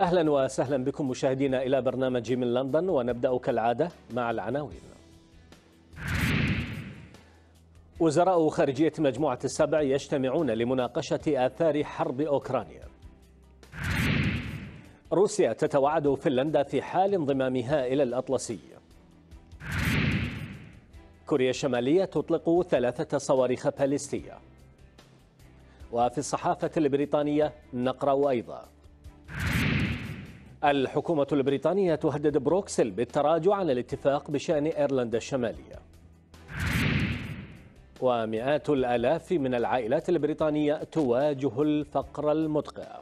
أهلا وسهلا بكم مشاهدينا إلى برنامج من لندن ونبدأ كالعادة مع العناوين وزراء خارجية مجموعة السبع يجتمعون لمناقشة آثار حرب أوكرانيا روسيا تتوعد فنلندا في حال انضمامها إلى الأطلسي كوريا الشمالية تطلق ثلاثة صواريخ باليستية وفي الصحافة البريطانية نقرأ أيضا الحكومة البريطانية تهدد بروكسل بالتراجع عن الاتفاق بشأن إيرلندا الشمالية ومئات الآلاف من العائلات البريطانية تواجه الفقر المدقع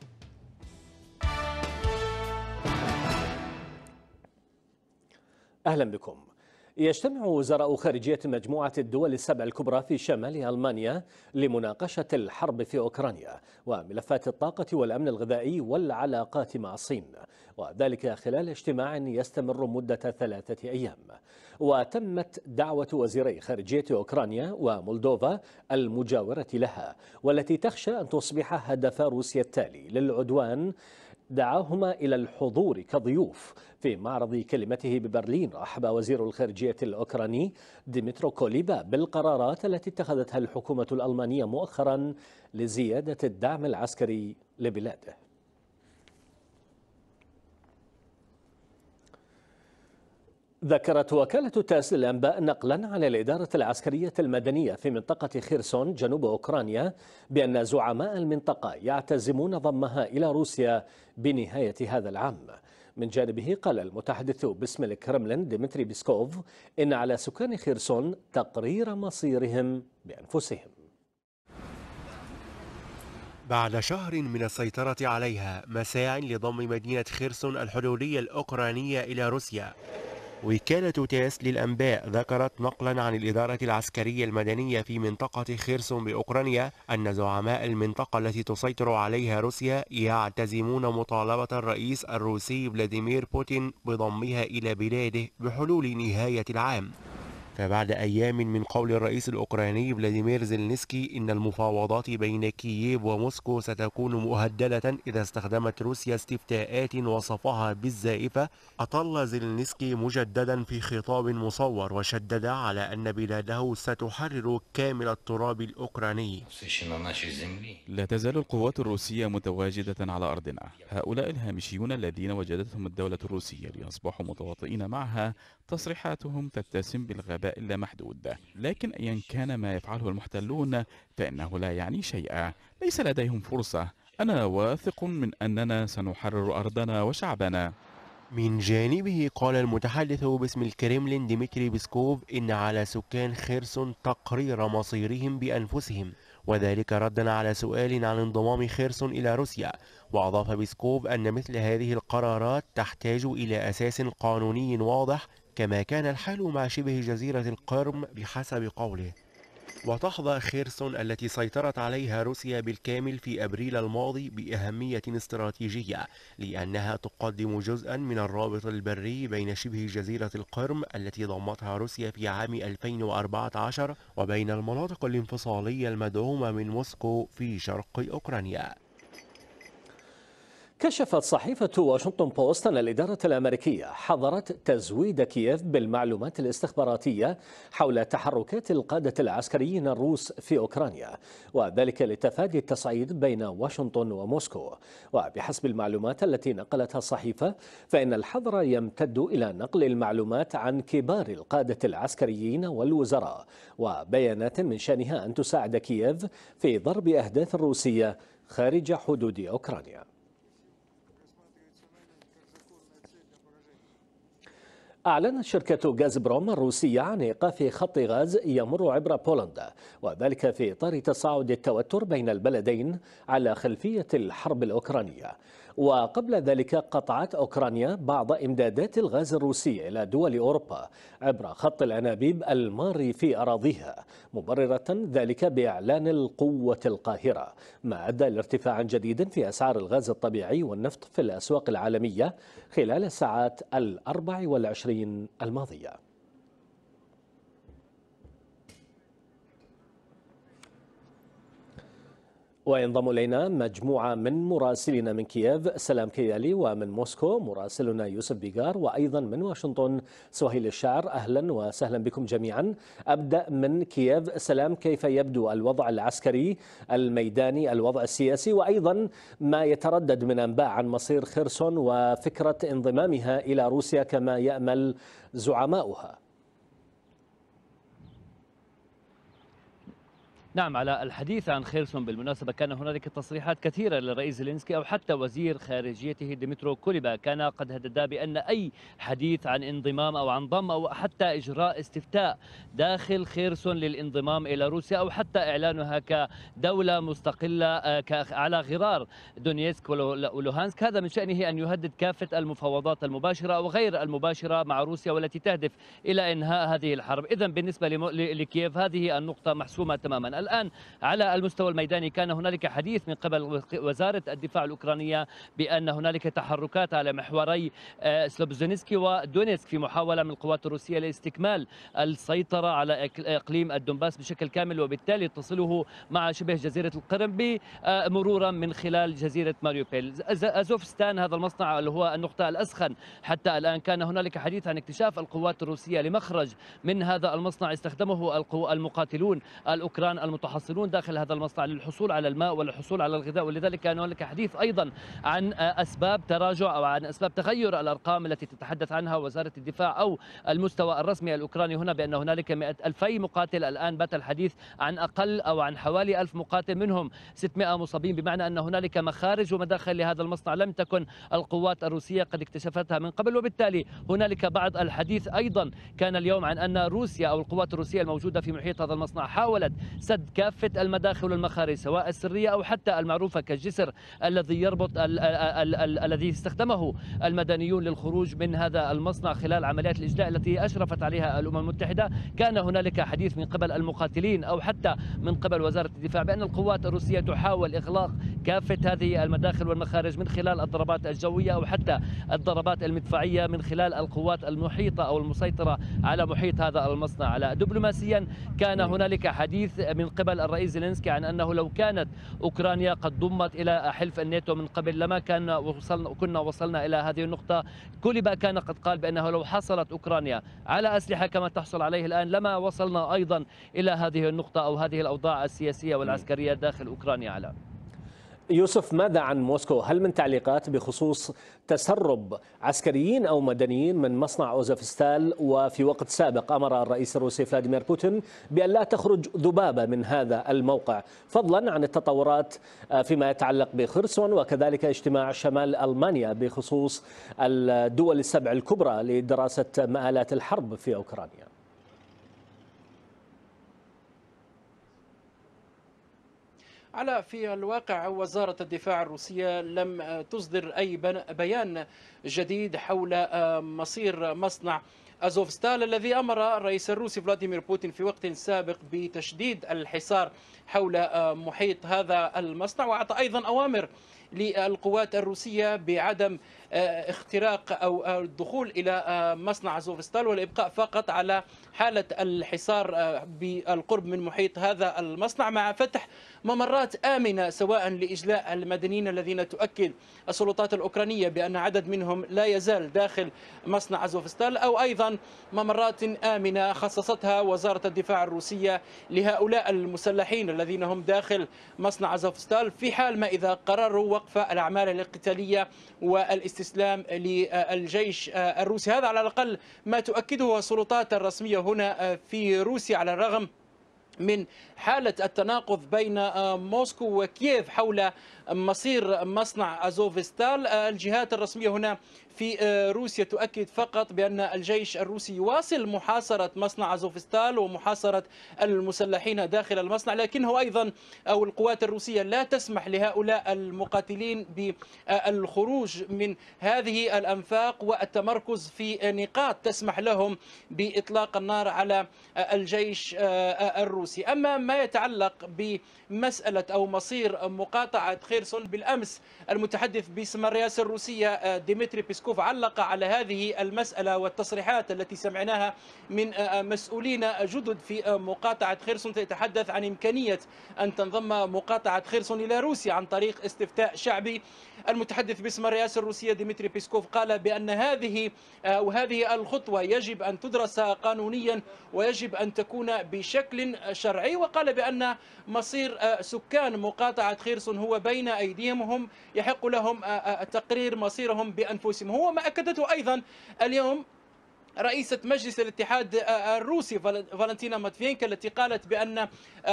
أهلا بكم يجتمع وزراء خارجية مجموعة الدول السبع الكبرى في شمال ألمانيا لمناقشة الحرب في أوكرانيا وملفات الطاقة والأمن الغذائي والعلاقات مع الصين وذلك خلال اجتماع يستمر مدة ثلاثة أيام وتمت دعوة وزيري خارجية أوكرانيا ومولدوفا المجاورة لها والتي تخشى أن تصبح هدف روسيا التالي للعدوان دعاهما إلى الحضور كضيوف في معرض كلمته ببرلين رحب وزير الخارجية الأوكراني ديمترو كوليبا بالقرارات التي اتخذتها الحكومة الألمانية مؤخرا لزيادة الدعم العسكري لبلاده ذكرت وكالة تاس للأنباء نقلا عن الإدارة العسكرية المدنية في منطقة خيرسون جنوب أوكرانيا بأن زعماء المنطقة يعتزمون ضمها إلى روسيا بنهاية هذا العام من جانبه قال المتحدث باسم الكرملين ديمتري بيسكوف إن على سكان خيرسون تقرير مصيرهم بأنفسهم بعد شهر من السيطرة عليها مساع لضم مدينة خيرسون الحلولية الأوكرانية إلى روسيا وكالة تاس للأنباء ذكرت نقلا عن الإدارة العسكرية المدنية في منطقة خيرسون بأوكرانيا أن زعماء المنطقة التي تسيطر عليها روسيا يعتزمون مطالبة الرئيس الروسي فلاديمير بوتين بضمها إلى بلاده بحلول نهاية العام فبعد أيام من قول الرئيس الأوكراني فلاديمير زيلنسكي إن المفاوضات بين كييف وموسكو ستكون مهدلة إذا استخدمت روسيا استفتاءات وصفها بالزائفة أطل زيلنسكي مجددا في خطاب مصور وشدد على أن بلاده ستحرر كامل التراب الأوكراني لا تزال القوات الروسية متواجدة على أرضنا هؤلاء الهامشيون الذين وجدتهم الدولة الروسية ليصبحوا متواطئين معها تصريحاتهم تتسم بالغباء اللامحدود لكن أيا كان ما يفعله المحتلون فإنه لا يعني شيئا ليس لديهم فرصة أنا واثق من أننا سنحرر أرضنا وشعبنا من جانبه قال المتحدث باسم الكريملين ديمتري بيسكوف إن على سكان خيرسون تقرير مصيرهم بأنفسهم وذلك ردا على سؤال عن انضمام خيرسون إلى روسيا وأضاف بيسكوف أن مثل هذه القرارات تحتاج إلى أساس قانوني واضح كما كان الحال مع شبه جزيرة القرم بحسب قوله وتحظى خيرسون التي سيطرت عليها روسيا بالكامل في أبريل الماضي بأهمية استراتيجية لأنها تقدم جزءا من الرابط البري بين شبه جزيرة القرم التي ضمتها روسيا في عام 2014 وبين المناطق الانفصالية المدعومة من موسكو في شرق أوكرانيا كشفت صحيفة واشنطن بوست أن الإدارة الأمريكية حظرت تزويد كييف بالمعلومات الاستخباراتية حول تحركات القادة العسكريين الروس في أوكرانيا وذلك لتفادي التصعيد بين واشنطن وموسكو وبحسب المعلومات التي نقلتها الصحيفة فإن الحظر يمتد إلى نقل المعلومات عن كبار القادة العسكريين والوزراء وبيانات من شأنها أن تساعد كييف في ضرب أهداف روسية خارج حدود أوكرانيا أعلنت شركة غاز بروم الروسية عن إيقاف خط غاز يمر عبر بولندا وذلك في إطار تصاعد التوتر بين البلدين على خلفية الحرب الأوكرانية وقبل ذلك قطعت أوكرانيا بعض إمدادات الغاز الروسي إلى دول أوروبا عبر خط الأنابيب الماري في أراضيها مبررة ذلك بإعلان القوة القاهرة ما أدى لارتفاع جديد في أسعار الغاز الطبيعي والنفط في الأسواق العالمية خلال الساعات الأربع والعشرين الماضية وينضم إلينا مجموعة من مراسلنا من كييف سلام كيالي ومن موسكو مراسلنا يوسف بيغار وأيضا من واشنطن سهيل الشعر أهلا وسهلا بكم جميعا أبدأ من كييف سلام كيف يبدو الوضع العسكري الميداني الوضع السياسي وأيضا ما يتردد من أنباء عن مصير خيرسون وفكرة انضمامها إلى روسيا كما يأمل زعماؤها نعم على الحديث عن خيرسون بالمناسبة كان هنالك تصريحات كثيرة للرئيس زيلينسكي أو حتى وزير خارجيته ديمترو كوليبا كان قد هددا بأن أي حديث عن انضمام أو عن ضم أو حتى إجراء استفتاء داخل خيرسون للانضمام إلى روسيا أو حتى إعلانها كدولة مستقلة آه، على غرار دونيسك ولوهانسك هذا من شأنه أن يهدد كافة المفاوضات المباشرة وغير المباشرة مع روسيا والتي تهدف إلى إنهاء هذه الحرب إذا بالنسبة لكييف هذه النقطة محسومة تماما الآن على المستوى الميداني كان هنالك حديث من قبل وزارة الدفاع الأوكرانية بأن هنالك تحركات على محوري آه، سلوبزينسكي ودونيسك في محاولة من القوات الروسية لاستكمال السيطرة على إقليم الدنباس بشكل كامل وبالتالي تصله مع شبه جزيرة القرم آه، مرورا من خلال جزيرة ماريوبيل أزوفستان هذا المصنع اللي هو النقطة الأسخن حتى الآن كان هنالك حديث عن اكتشاف القوات الروسية لمخرج من هذا المصنع استخدمه المقاتلون الأوكران المتحصلون داخل هذا المصنع للحصول على الماء والحصول على الغذاء ولذلك كان هناك حديث أيضا عن أسباب تراجع أو عن أسباب تغير الأرقام التي تتحدث عنها وزارة الدفاع أو المستوى الرسمي الأوكراني هنا بأن هنالك 100 مقاتل الآن بات الحديث عن أقل أو عن حوالي ألف مقاتل منهم 600 مصابين بمعنى أن هنالك مخارج ومداخل لهذا المصنع لم تكن القوات الروسية قد اكتشفتها من قبل وبالتالي هنالك بعض الحديث أيضا كان اليوم عن أن روسيا أو القوات الروسية الموجودة في محيط هذا المصنع حاولت سد سد كافة المداخل والمخارج سواء السرية أو حتى المعروفة كالجسر الذي يربط ال ال ال الذي استخدمه المدنيون للخروج من هذا المصنع خلال عمليات الإجلاء التي أشرفت عليها الأمم المتحدة كان هنالك حديث من قبل المقاتلين أو حتى من قبل وزارة الدفاع بأن القوات الروسية تحاول إغلاق كافة هذه المداخل والمخارج من خلال الضربات الجوية أو حتى الضربات المدفعية من خلال القوات المحيطة أو المسيطرة على محيط هذا المصنع على دبلوماسيا كان هنالك حديث من قبل الرئيس زيلينسكي عن أنه لو كانت أوكرانيا قد ضمت إلى حلف الناتو من قبل لما كان وصلنا كنا وصلنا إلى هذه النقطة كوليبا كان قد قال بأنه لو حصلت أوكرانيا على أسلحة كما تحصل عليه الآن لما وصلنا أيضا إلى هذه النقطة أو هذه الأوضاع السياسية والعسكرية داخل أوكرانيا على يوسف ماذا عن موسكو؟ هل من تعليقات بخصوص تسرب عسكريين او مدنيين من مصنع اوزافستال وفي وقت سابق امر الرئيس الروسي فلاديمير بوتين بان لا تخرج ذبابه من هذا الموقع، فضلا عن التطورات فيما يتعلق بخرسون وكذلك اجتماع شمال المانيا بخصوص الدول السبع الكبرى لدراسه مآلات الحرب في اوكرانيا. على في الواقع وزارة الدفاع الروسية لم تصدر أي بيان جديد حول آه، مصير مصنع أزوفستال الذي أمر الرئيس الروسي فلاديمير بوتين في وقت سابق بتشديد الحصار حول آه، محيط هذا المصنع وأعطى أيضا أوامر للقوات الروسية بعدم آه، اختراق أو الدخول إلى مصنع أزوفستال والإبقاء فقط على حالة الحصار بالقرب من محيط هذا المصنع مع فتح ممرات آمنة سواء لإجلاء المدنيين الذين تؤكد السلطات الأوكرانية بأن عدد منهم لا يزال داخل مصنع أزوفستال أو أيضا ممرات آمنة خصصتها وزارة الدفاع الروسية لهؤلاء المسلحين الذين هم داخل مصنع أزوفستال في حال ما إذا قرروا وقف الأعمال القتالية والاستسلام للجيش الروسي هذا على الأقل ما تؤكده السلطات الرسمية هنا في روسيا على الرغم من حالة التناقض بين آه، موسكو وكييف حول مصير مصنع أزوفستال آه، الجهات الرسمية هنا في آه، روسيا تؤكد فقط بأن الجيش الروسي يواصل محاصرة مصنع زوفستال ومحاصرة المسلحين داخل المصنع لكنه أيضا أو القوات الروسية لا تسمح لهؤلاء المقاتلين بالخروج من هذه الأنفاق والتمركز في نقاط تسمح لهم بإطلاق النار على الجيش آه، الروسي أما ما يتعلق بمسألة أو مصير مقاطعة خيرسون بالأمس المتحدث باسم الرئاسة الروسية آه، ديمتري بيسكو بيسكوف علق على هذه المسألة والتصريحات التي سمعناها من آه، آه، مسؤولين جدد في آه، مقاطعة خيرسون تتحدث عن إمكانية أن تنضم مقاطعة خيرسون إلى روسيا عن طريق استفتاء شعبي المتحدث باسم الرئاسة الروسية ديمتري بيسكوف قال بأن هذه وهذه الخطوة يجب أن تدرس قانونيا ويجب أن تكون بشكل شرعي وقال بأن مصير سكان مقاطعة خيرسون هو بين أيديهم هم يحق لهم تقرير مصيرهم بأنفسهم هو ما اكدته ايضا اليوم رئيسة مجلس الاتحاد الروسي فالنتينا ماتفينكا التي قالت بأن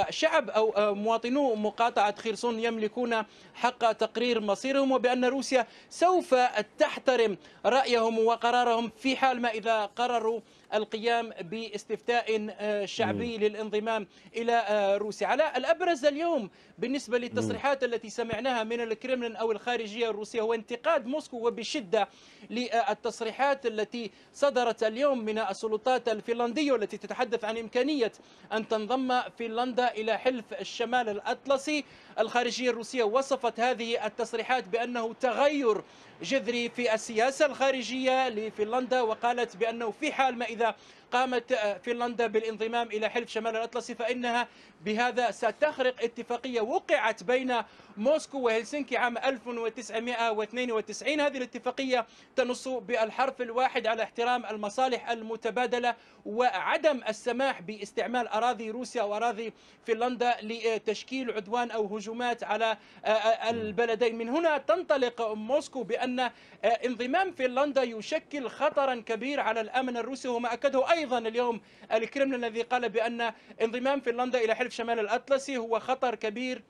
شعب أو مواطنو مقاطعة خيرسون يملكون حق تقرير مصيرهم وبأن روسيا سوف تحترم رأيهم وقرارهم في حال ما إذا قرروا القيام باستفتاء آه، شعبي للانضمام إلى آه، روسيا على الأبرز اليوم بالنسبة للتصريحات التي سمعناها من الكرملين أو الخارجية الروسية هو انتقاد موسكو وبشدة للتصريحات التي صدرت اليوم من السلطات الفنلندية والتي تتحدث عن إمكانية أن تنضم فنلندا إلى حلف الشمال الأطلسي الخارجية الروسية وصفت هذه التصريحات بأنه تغير جذري في السياسة الخارجية لفنلندا وقالت بأنه في حال ما إذا قامت آه، فنلندا بالانضمام إلى حلف شمال الأطلسي فإنها بهذا ستخرق اتفاقية وقعت بين موسكو وهلسنكي عام 1992 هذه الاتفاقية تنص بالحرف الواحد على احترام المصالح المتبادلة وعدم السماح باستعمال أراضي روسيا وأراضي فنلندا لتشكيل عدوان أو هجومات على آه، آه، البلدين من هنا تنطلق موسكو بأن آه، انضمام فنلندا يشكل خطرا كبير على الأمن الروسي وما أكده أيضا اليوم الكرملين الذي قال بأن انضمام فنلندا إلى حلف شمال الأطلسي هو خطر كبير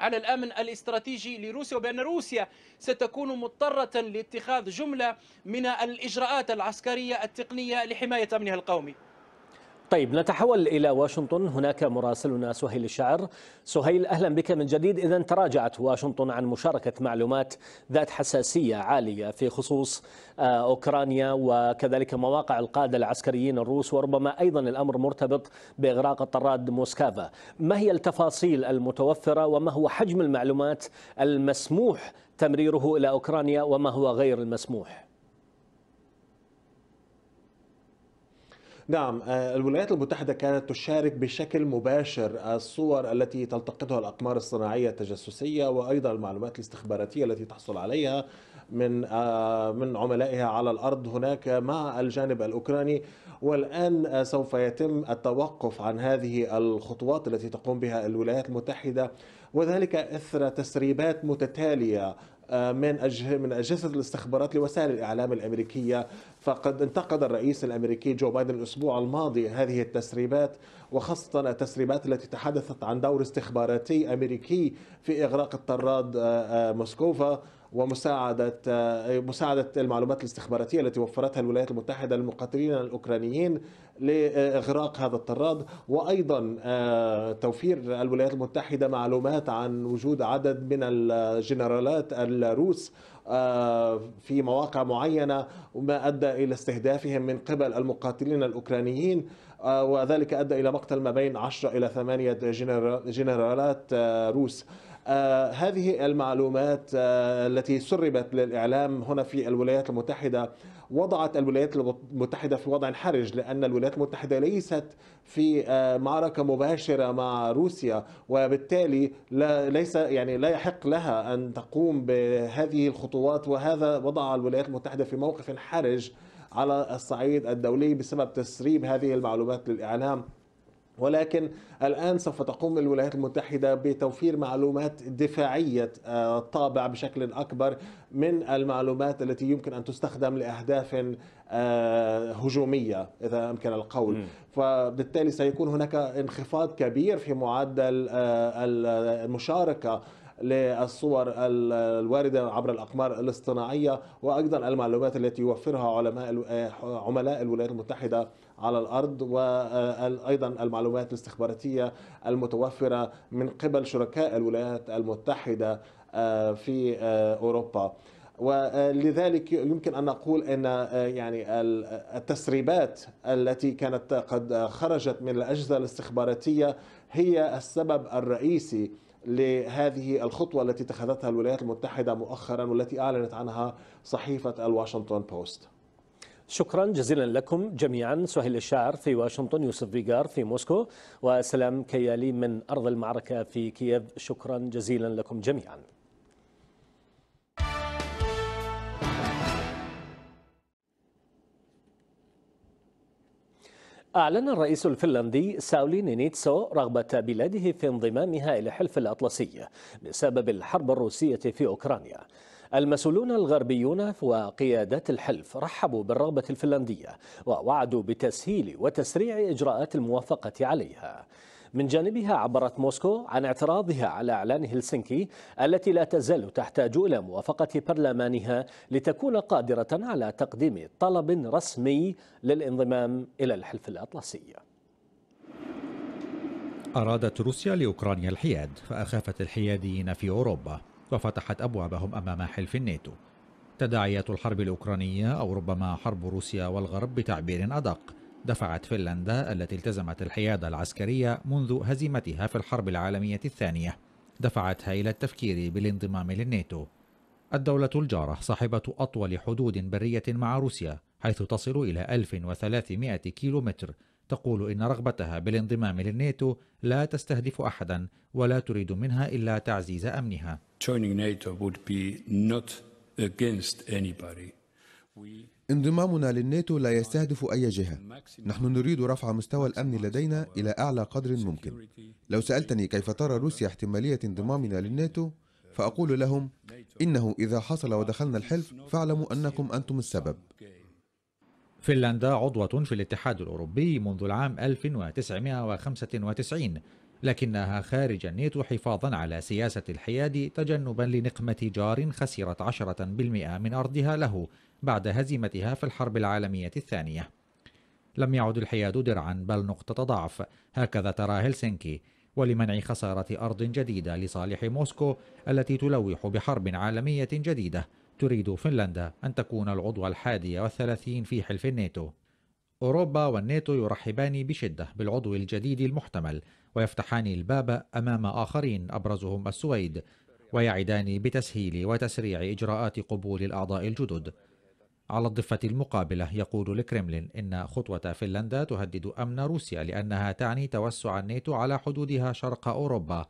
على الامن الاستراتيجي لروسيا وبان روسيا ستكون مضطره لاتخاذ جمله من الاجراءات العسكريه التقنيه لحمايه امنها القومي طيب نتحول إلى واشنطن هناك مراسلنا سهيل الشعر سهيل أهلا بك من جديد إذا تراجعت واشنطن عن مشاركة معلومات ذات حساسية عالية في خصوص آه، أوكرانيا وكذلك مواقع القادة العسكريين الروس وربما أيضا الأمر مرتبط بإغراق الطراد موسكافا ما هي التفاصيل المتوفرة وما هو حجم المعلومات المسموح تمريره إلى أوكرانيا وما هو غير المسموح نعم آه، الولايات المتحدة كانت تشارك بشكل مباشر الصور التي تلتقطها الأقمار الصناعية التجسسية وأيضا المعلومات الاستخباراتية التي تحصل عليها من آه، من عملائها على الأرض هناك مع الجانب الأوكراني والآن آه، سوف يتم التوقف عن هذه الخطوات التي تقوم بها الولايات المتحدة وذلك اثر تسريبات متتاليه من من اجهزه الاستخبارات لوسائل الاعلام الامريكيه فقد انتقد الرئيس الامريكي جو بايدن الاسبوع الماضي هذه التسريبات وخاصه التسريبات التي تحدثت عن دور استخباراتي امريكي في اغراق الطراد آه، آه، موسكوفا ومساعدة آه، مساعدة المعلومات الاستخباراتية التي وفرتها الولايات المتحدة للمقاتلين الأوكرانيين لإغراق هذا الطراد وأيضا توفير الولايات المتحدة معلومات عن وجود عدد من الجنرالات الروس آه، في مواقع معينة وما أدى إلى استهدافهم من قبل المقاتلين الأوكرانيين آه، وذلك أدى إلى مقتل ما بين 10 إلى 8 جنرالات آه، روس هذه المعلومات التي سربت للإعلام هنا في الولايات المتحدة وضعت الولايات المتحدة في وضع حرج لأن الولايات المتحدة ليست في آه، معركة مباشرة مع روسيا وبالتالي لا ليس يعني لا يحق لها أن تقوم بهذه الخطوات وهذا وضع الولايات المتحدة في موقف حرج على الصعيد الدولي بسبب تسريب هذه المعلومات للإعلام ولكن الآن سوف تقوم الولايات المتحدة بتوفير معلومات دفاعية الطابع آه، بشكل أكبر من المعلومات التي يمكن أن تستخدم لأهداف آه، هجومية إذا أمكن القول فبالتالي سيكون هناك انخفاض كبير في معدل آه، المشاركة للصور الوارده عبر الاقمار الاصطناعيه وايضا المعلومات التي يوفرها علماء عملاء الولايات المتحده على الارض وايضا المعلومات الاستخباراتيه المتوفره من قبل شركاء الولايات المتحده آه، في آه، اوروبا. ولذلك يمكن ان نقول ان آه، يعني التسريبات التي كانت قد خرجت من الاجهزه الاستخباراتيه هي السبب الرئيسي لهذه الخطوه التي اتخذتها الولايات المتحده مؤخرا والتي اعلنت عنها صحيفه الواشنطن بوست. شكرا جزيلا لكم جميعا سهيل الشاعر في واشنطن يوسف فيجار في موسكو وسلام كيالي من أرض المعركة في كييف شكرا جزيلا لكم جميعا أعلن الرئيس الفنلندي ساولي نينيتسو رغبة بلاده في انضمامها إلى حلف الأطلسي بسبب الحرب الروسية في أوكرانيا المسؤولون الغربيون وقيادات الحلف رحبوا بالرغبة الفنلندية ووعدوا بتسهيل وتسريع إجراءات الموافقة عليها من جانبها عبرت موسكو عن اعتراضها على اعلان هلسنكي التي لا تزال تحتاج الى موافقه برلمانها لتكون قادره على تقديم طلب رسمي للانضمام الى الحلف الاطلسي. ارادت روسيا لاوكرانيا الحياد فاخافت الحياديين في اوروبا وفتحت أبوابهم أمام حلف الناتو تداعيات الحرب الأوكرانية أو ربما حرب روسيا والغرب بتعبير أدق دفعت فنلندا التي التزمت الحيادة العسكرية منذ هزيمتها في الحرب العالمية الثانية دفعتها إلى التفكير بالانضمام للناتو الدولة الجارة صاحبة أطول حدود برية مع روسيا حيث تصل إلى 1300 كيلومتر تقول إن رغبتها بالانضمام للناتو لا تستهدف أحدا ولا تريد منها إلا تعزيز أمنها. انضمامنا للناتو لا يستهدف أي جهة نحن نريد رفع مستوى الأمن لدينا إلى أعلى قدر ممكن لو سألتني كيف ترى روسيا احتمالية انضمامنا للناتو فأقول لهم إنه إذا حصل ودخلنا الحلف فاعلموا أنكم أنتم السبب فنلندا عضوة في الاتحاد الأوروبي منذ العام 1995 لكنها خارج الناتو حفاظا على سياسة الحياد تجنبا لنقمة جار خسرت 10% من أرضها له بعد هزيمتها في الحرب العالمية الثانية لم يعد الحياد درعا بل نقطة ضعف هكذا ترى هلسنكي ولمنع خسارة أرض جديدة لصالح موسكو التي تلوح بحرب عالمية جديدة تريد فنلندا أن تكون العضو الحادي والثلاثين في حلف الناتو أوروبا والناتو يرحبان بشدة بالعضو الجديد المحتمل ويفتحان الباب أمام آخرين أبرزهم السويد ويعدان بتسهيل وتسريع إجراءات قبول الأعضاء الجدد على الضفة المقابلة يقول الكريملين إن خطوة فنلندا تهدد أمن روسيا لأنها تعني توسع الناتو على حدودها شرق أوروبا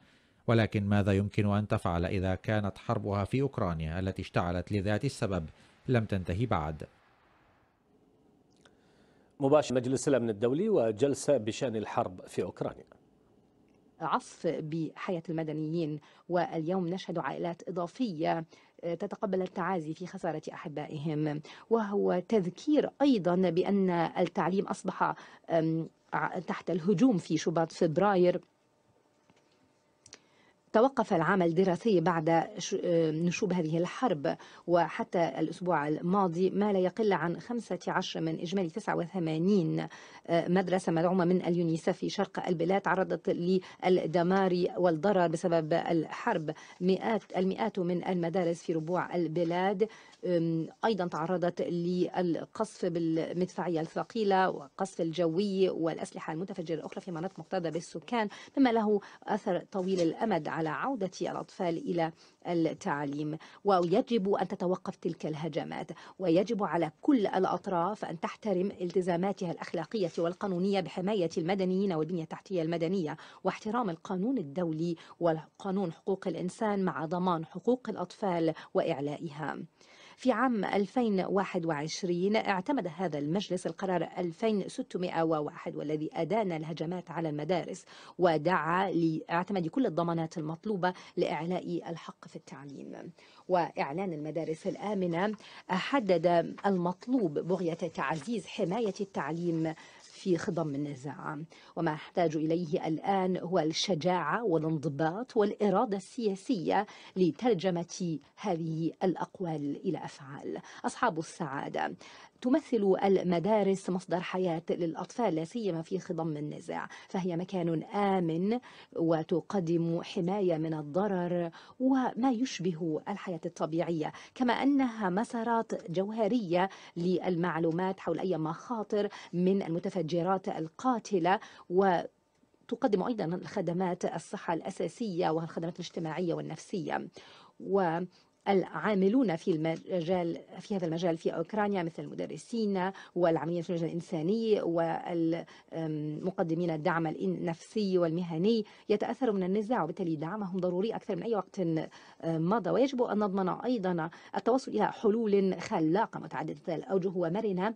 ولكن ماذا يمكن أن تفعل إذا كانت حربها في أوكرانيا التي اشتعلت لذات السبب لم تنتهي بعد؟ مباشر مجلس الأمن الدولي وجلسة بشأن الحرب في أوكرانيا عصف بحياة المدنيين واليوم نشهد عائلات إضافية آه، تتقبل التعازي في خسارة أحبائهم وهو تذكير أيضا بأن التعليم أصبح تحت الهجوم في شباط فبراير توقف العمل الدراسي بعد نشوب هذه الحرب وحتى الأسبوع الماضي ما لا يقل عن 15 من إجمالي 89 آه، مدرسة مدعومة من اليونيسف في شرق البلاد تعرضت للدمار والضرر بسبب الحرب مئات المئات من المدارس في ربوع البلاد أيضا تعرضت للقصف بالمدفعية الثقيلة والقصف الجوي والأسلحة المتفجرة الأخرى في مناطق مقتضبة بالسكان مما له أثر طويل الأمد على عودة الأطفال إلى التعليم ويجب أن تتوقف تلك الهجمات ويجب على كل الأطراف أن تحترم التزاماتها الأخلاقية والقانونية بحماية المدنيين والبنية التحتية المدنية واحترام القانون الدولي وقانون حقوق الإنسان مع ضمان حقوق الأطفال وإعلائها في عام 2021 اعتمد هذا المجلس القرار 2601 والذي أدان الهجمات على المدارس ودعا لاعتماد كل الضمانات المطلوبة لإعلاء الحق في في التعليم وإعلان المدارس الآمنة حدد المطلوب بغية تعزيز حماية التعليم في خضم النزاع وما يحتاج إليه الآن هو الشجاعة والانضباط والإرادة السياسية لترجمة هذه الأقوال إلى أفعال أصحاب السعادة تمثل المدارس مصدر حياة للأطفال لا سيما في خضم النزاع فهي مكان آمن وتقدم حماية من الضرر وما يشبه الحياة الطبيعية كما أنها مسارات جوهرية للمعلومات حول أي مخاطر من المتفجرات القاتلة و تقدم أيضا الخدمات الصحة الأساسية والخدمات الاجتماعية والنفسية و العاملون في المجال في هذا المجال في أوكرانيا مثل المدرسين والعاملين في المجال الإنساني والمقدمين الدعم النفسي والمهني يتأثروا من النزاع وبالتالي دعمهم ضروري أكثر من أي وقت مضى ويجب أن نضمن أيضا التوصل إلى حلول خلاقة متعددة الأوجه ومرنة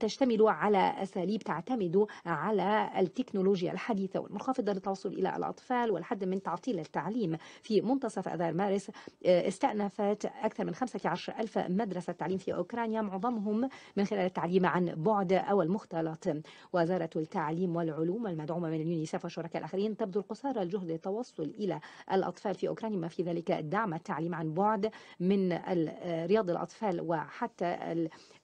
تشتمل على أساليب تعتمد على التكنولوجيا الحديثة والمنخفضة للتوصل إلى الأطفال والحد من تعطيل التعليم في منتصف أذار مارس آه، استأنفت أكثر من 15000 مدرسة تعليم في أوكرانيا معظمهم من خلال التعليم عن بعد أو المختلط وزارة التعليم والعلوم المدعومة من اليونيسف والشركاء الآخرين تبذل قصارى الجهد للتوصل إلى الأطفال في أوكرانيا ما في ذلك دعم التعليم عن بعد من آه، رياض الأطفال وحتى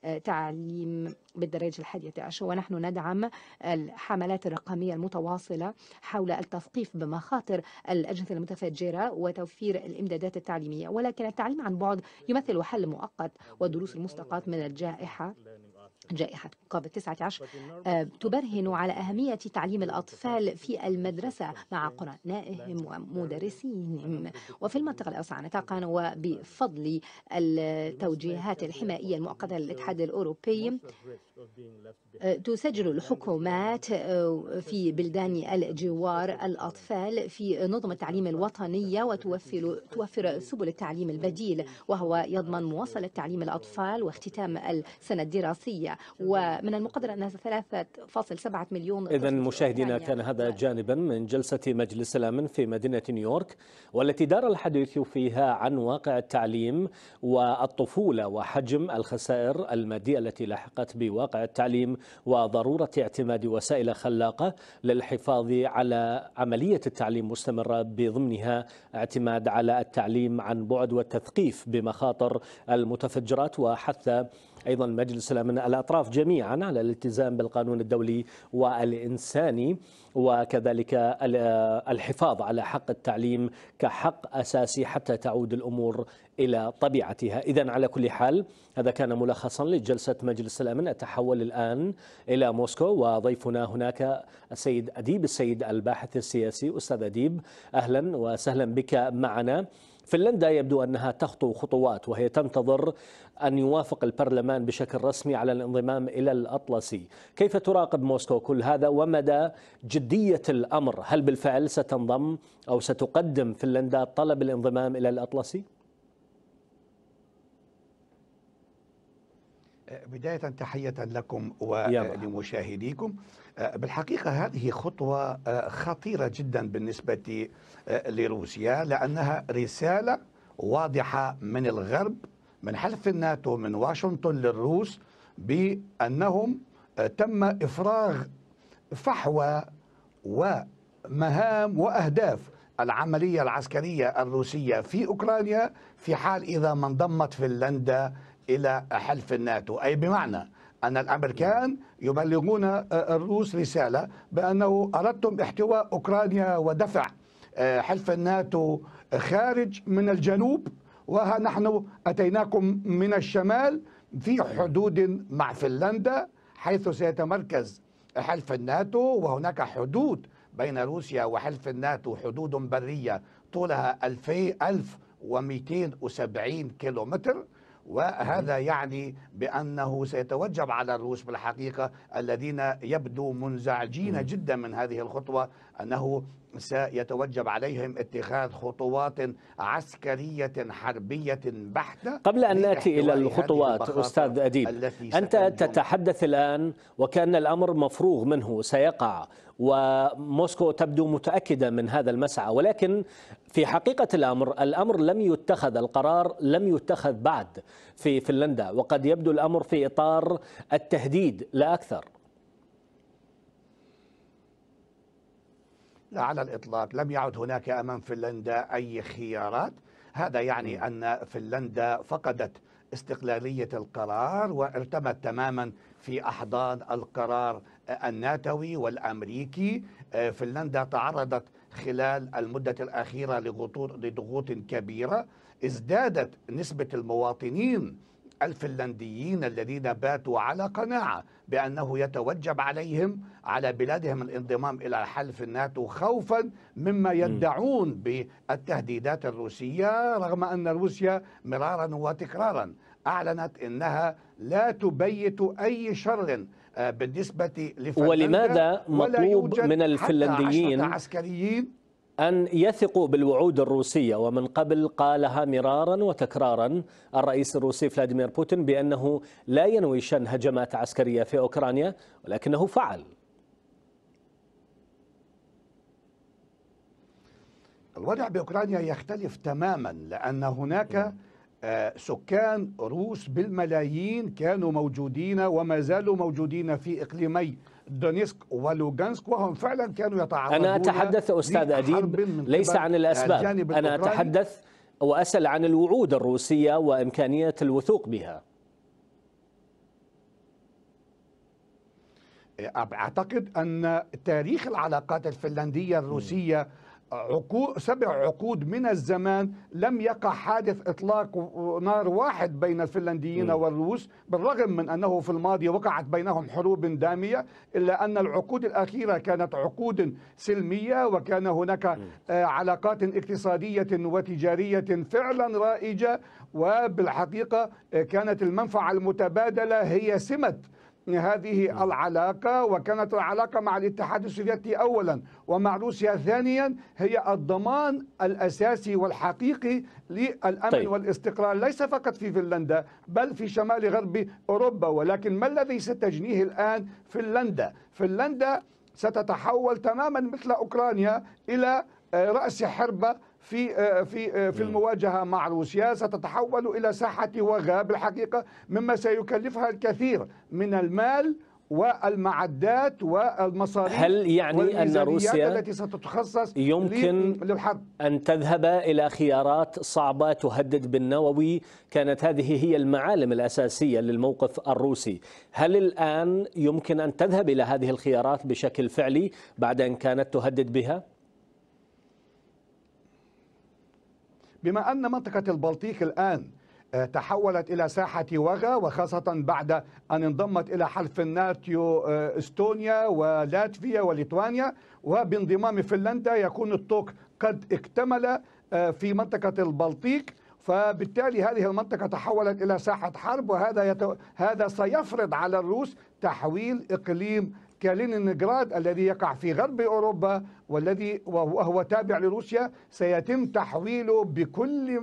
التعليم آه، بالدرجة الحادية عشر ونحن ندعم الحملات الرقمية المتواصلة حول التثقيف بمخاطر الأجهزة المتفجرة وتوفير الإمدادات التعليمية ولكن التعليم عن بعد يمثل حل مؤقت ودروس المستقاة من الجائحة جائحة كوفيد 19 آه، تبرهن على أهمية تعليم الأطفال في المدرسة مع قرنائهم ومدرسيهم وفي المنطقة الأوسع نطاقا وبفضل التوجيهات الحمائية المؤقتة للاتحاد الأوروبي آه، تسجل الحكومات آه، في بلدان الجوار الأطفال في نظم التعليم الوطنية وتوفر توفر سبل التعليم البديل وهو يضمن مواصلة تعليم الأطفال واختتام السنة الدراسية ومن المقدر أنها 3.7 مليون إذا مشاهدينا كان هذا جانبا من جلسة مجلس الأمن في مدينة نيويورك والتي دار الحديث فيها عن واقع التعليم والطفولة وحجم الخسائر المادية التي لحقت بواقع التعليم وضرورة اعتماد وسائل خلاقة للحفاظ على عملية التعليم مستمرة بضمنها اعتماد على التعليم عن بعد والتثقيف بمخاطر المتفجرات وحث أيضا مجلس الامن الأطراف جميعا على الالتزام بالقانون الدولي والإنساني وكذلك الحفاظ على حق التعليم كحق أساسي حتى تعود الأمور إلى طبيعتها إذا على كل حال هذا كان ملخصا لجلسة مجلس الأمن أتحول الآن إلى موسكو وضيفنا هناك السيد أديب السيد الباحث السياسي أستاذ أديب أهلا وسهلا بك معنا فنلندا يبدو أنها تخطو خطوات وهي تنتظر أن يوافق البرلمان بشكل رسمي على الانضمام إلى الأطلسي كيف تراقب موسكو كل هذا ومدى جدية الأمر هل بالفعل ستنضم أو ستقدم فنلندا طلب الانضمام إلى الأطلسي؟ بداية تحية لكم ولمشاهديكم آه، بالحقيقة هذه خطوة آه، خطيرة جدا بالنسبة آه، لروسيا لأنها رسالة واضحة من الغرب من حلف الناتو من واشنطن للروس بأنهم تم إفراغ فحوى ومهام وأهداف العملية العسكرية الروسية في أوكرانيا في حال إذا ما انضمت فنلندا إلى حلف الناتو أي بمعنى أن الأمريكان يبلغون آه، الروس رسالة بأنه أردتم احتواء أوكرانيا ودفع آه، حلف الناتو خارج من الجنوب وها نحن أتيناكم من الشمال في حدود مع فنلندا حيث سيتمركز حلف الناتو وهناك حدود بين روسيا وحلف الناتو حدود برية طولها 2000 1270 كيلومتر وهذا نعم. يعني بأنه سيتوجب على الروس بالحقيقة الذين يبدو منزعجين جدا من هذه الخطوة أنه سيتوجب عليهم اتخاذ خطوات عسكرية حربية بحتة قبل أن نأتي إلى الخطوات أستاذ أديب أنت تتحدث الآن وكأن الأمر مفروغ منه سيقع وموسكو تبدو متأكدة من هذا المسعى ولكن في حقيقة الأمر الأمر لم يتخذ القرار لم يتخذ بعد في فنلندا وقد يبدو الأمر في إطار التهديد لا أكثر لا على الإطلاق لم يعد هناك أمام فنلندا أي خيارات هذا يعني أن فنلندا فقدت استقلالية القرار وارتمت تماما في أحضان القرار الناتوي والأمريكي آه، فنلندا تعرضت خلال المدة الأخيرة لضغوط كبيرة ازدادت نسبة المواطنين الفنلنديين الذين باتوا على قناعة بأنه يتوجب عليهم على بلادهم الانضمام إلى حلف الناتو خوفا مما يدعون بالتهديدات الروسية رغم أن روسيا مرارا وتكرارا أعلنت أنها لا تبيت أي شر آه، بالنسبة لفنلندا ولماذا مطلوب من الفنلنديين عسكريين أن يثقوا بالوعود الروسية ومن قبل قالها مرارا وتكرارا الرئيس الروسي فلاديمير بوتين بأنه لا ينوي شن هجمات عسكرية في أوكرانيا ولكنه فعل الوضع بأوكرانيا يختلف تماما لأن هناك آه، سكان روس بالملايين كانوا موجودين وما زالوا موجودين في إقليمي دونيسك ولوغانسك وهم فعلا كانوا يتعرضون أنا أتحدث أستاذ أديب ليس عن الأسباب أنا أتحدث وأسأل عن الوعود الروسية وإمكانية الوثوق بها أعتقد أن تاريخ العلاقات الفنلندية الروسية عقود سبع عقود من الزمان لم يقع حادث اطلاق نار واحد بين الفنلنديين م. والروس بالرغم من انه في الماضي وقعت بينهم حروب داميه الا ان العقود الاخيره كانت عقود سلميه وكان هناك م. آه، علاقات اقتصاديه وتجاريه فعلا رائجه وبالحقيقه آه، كانت المنفعه المتبادله هي سمه هذه نعم. العلاقة وكانت العلاقة مع الاتحاد السوفيتي أولا ومع روسيا ثانيا هي الضمان الأساسي والحقيقي للأمن طيب. والاستقرار ليس فقط في فنلندا بل في شمال غرب أوروبا ولكن ما الذي ستجنيه الآن فنلندا فنلندا ستتحول تماما مثل أوكرانيا إلى آه، رأس حربة في آه، في آه، في المواجهه مع روسيا ستتحول الى ساحه وغاء بالحقيقه مما سيكلفها الكثير من المال والمعدات والمصاريف هل يعني أن روسيا التي ستتخصص يمكن للحرب أن تذهب إلى خيارات صعبة تهدد بالنووي كانت هذه هي المعالم الأساسية للموقف الروسي هل الآن يمكن أن تذهب إلى هذه الخيارات بشكل فعلي بعد أن كانت تهدد بها؟ بما أن منطقة البلطيق الآن آه، تحولت إلى ساحة وغى وخاصة بعد أن انضمت إلى حلف الناتيو آه، إستونيا ولاتفيا وليتوانيا وبانضمام فنلندا يكون الطوق قد اكتمل آه، في منطقة البلطيق فبالتالي هذه المنطقة تحولت إلى ساحة حرب وهذا يت... هذا سيفرض على الروس تحويل إقليم كالينينغراد الذي يقع في غرب أوروبا والذي وهو تابع لروسيا سيتم تحويله بكل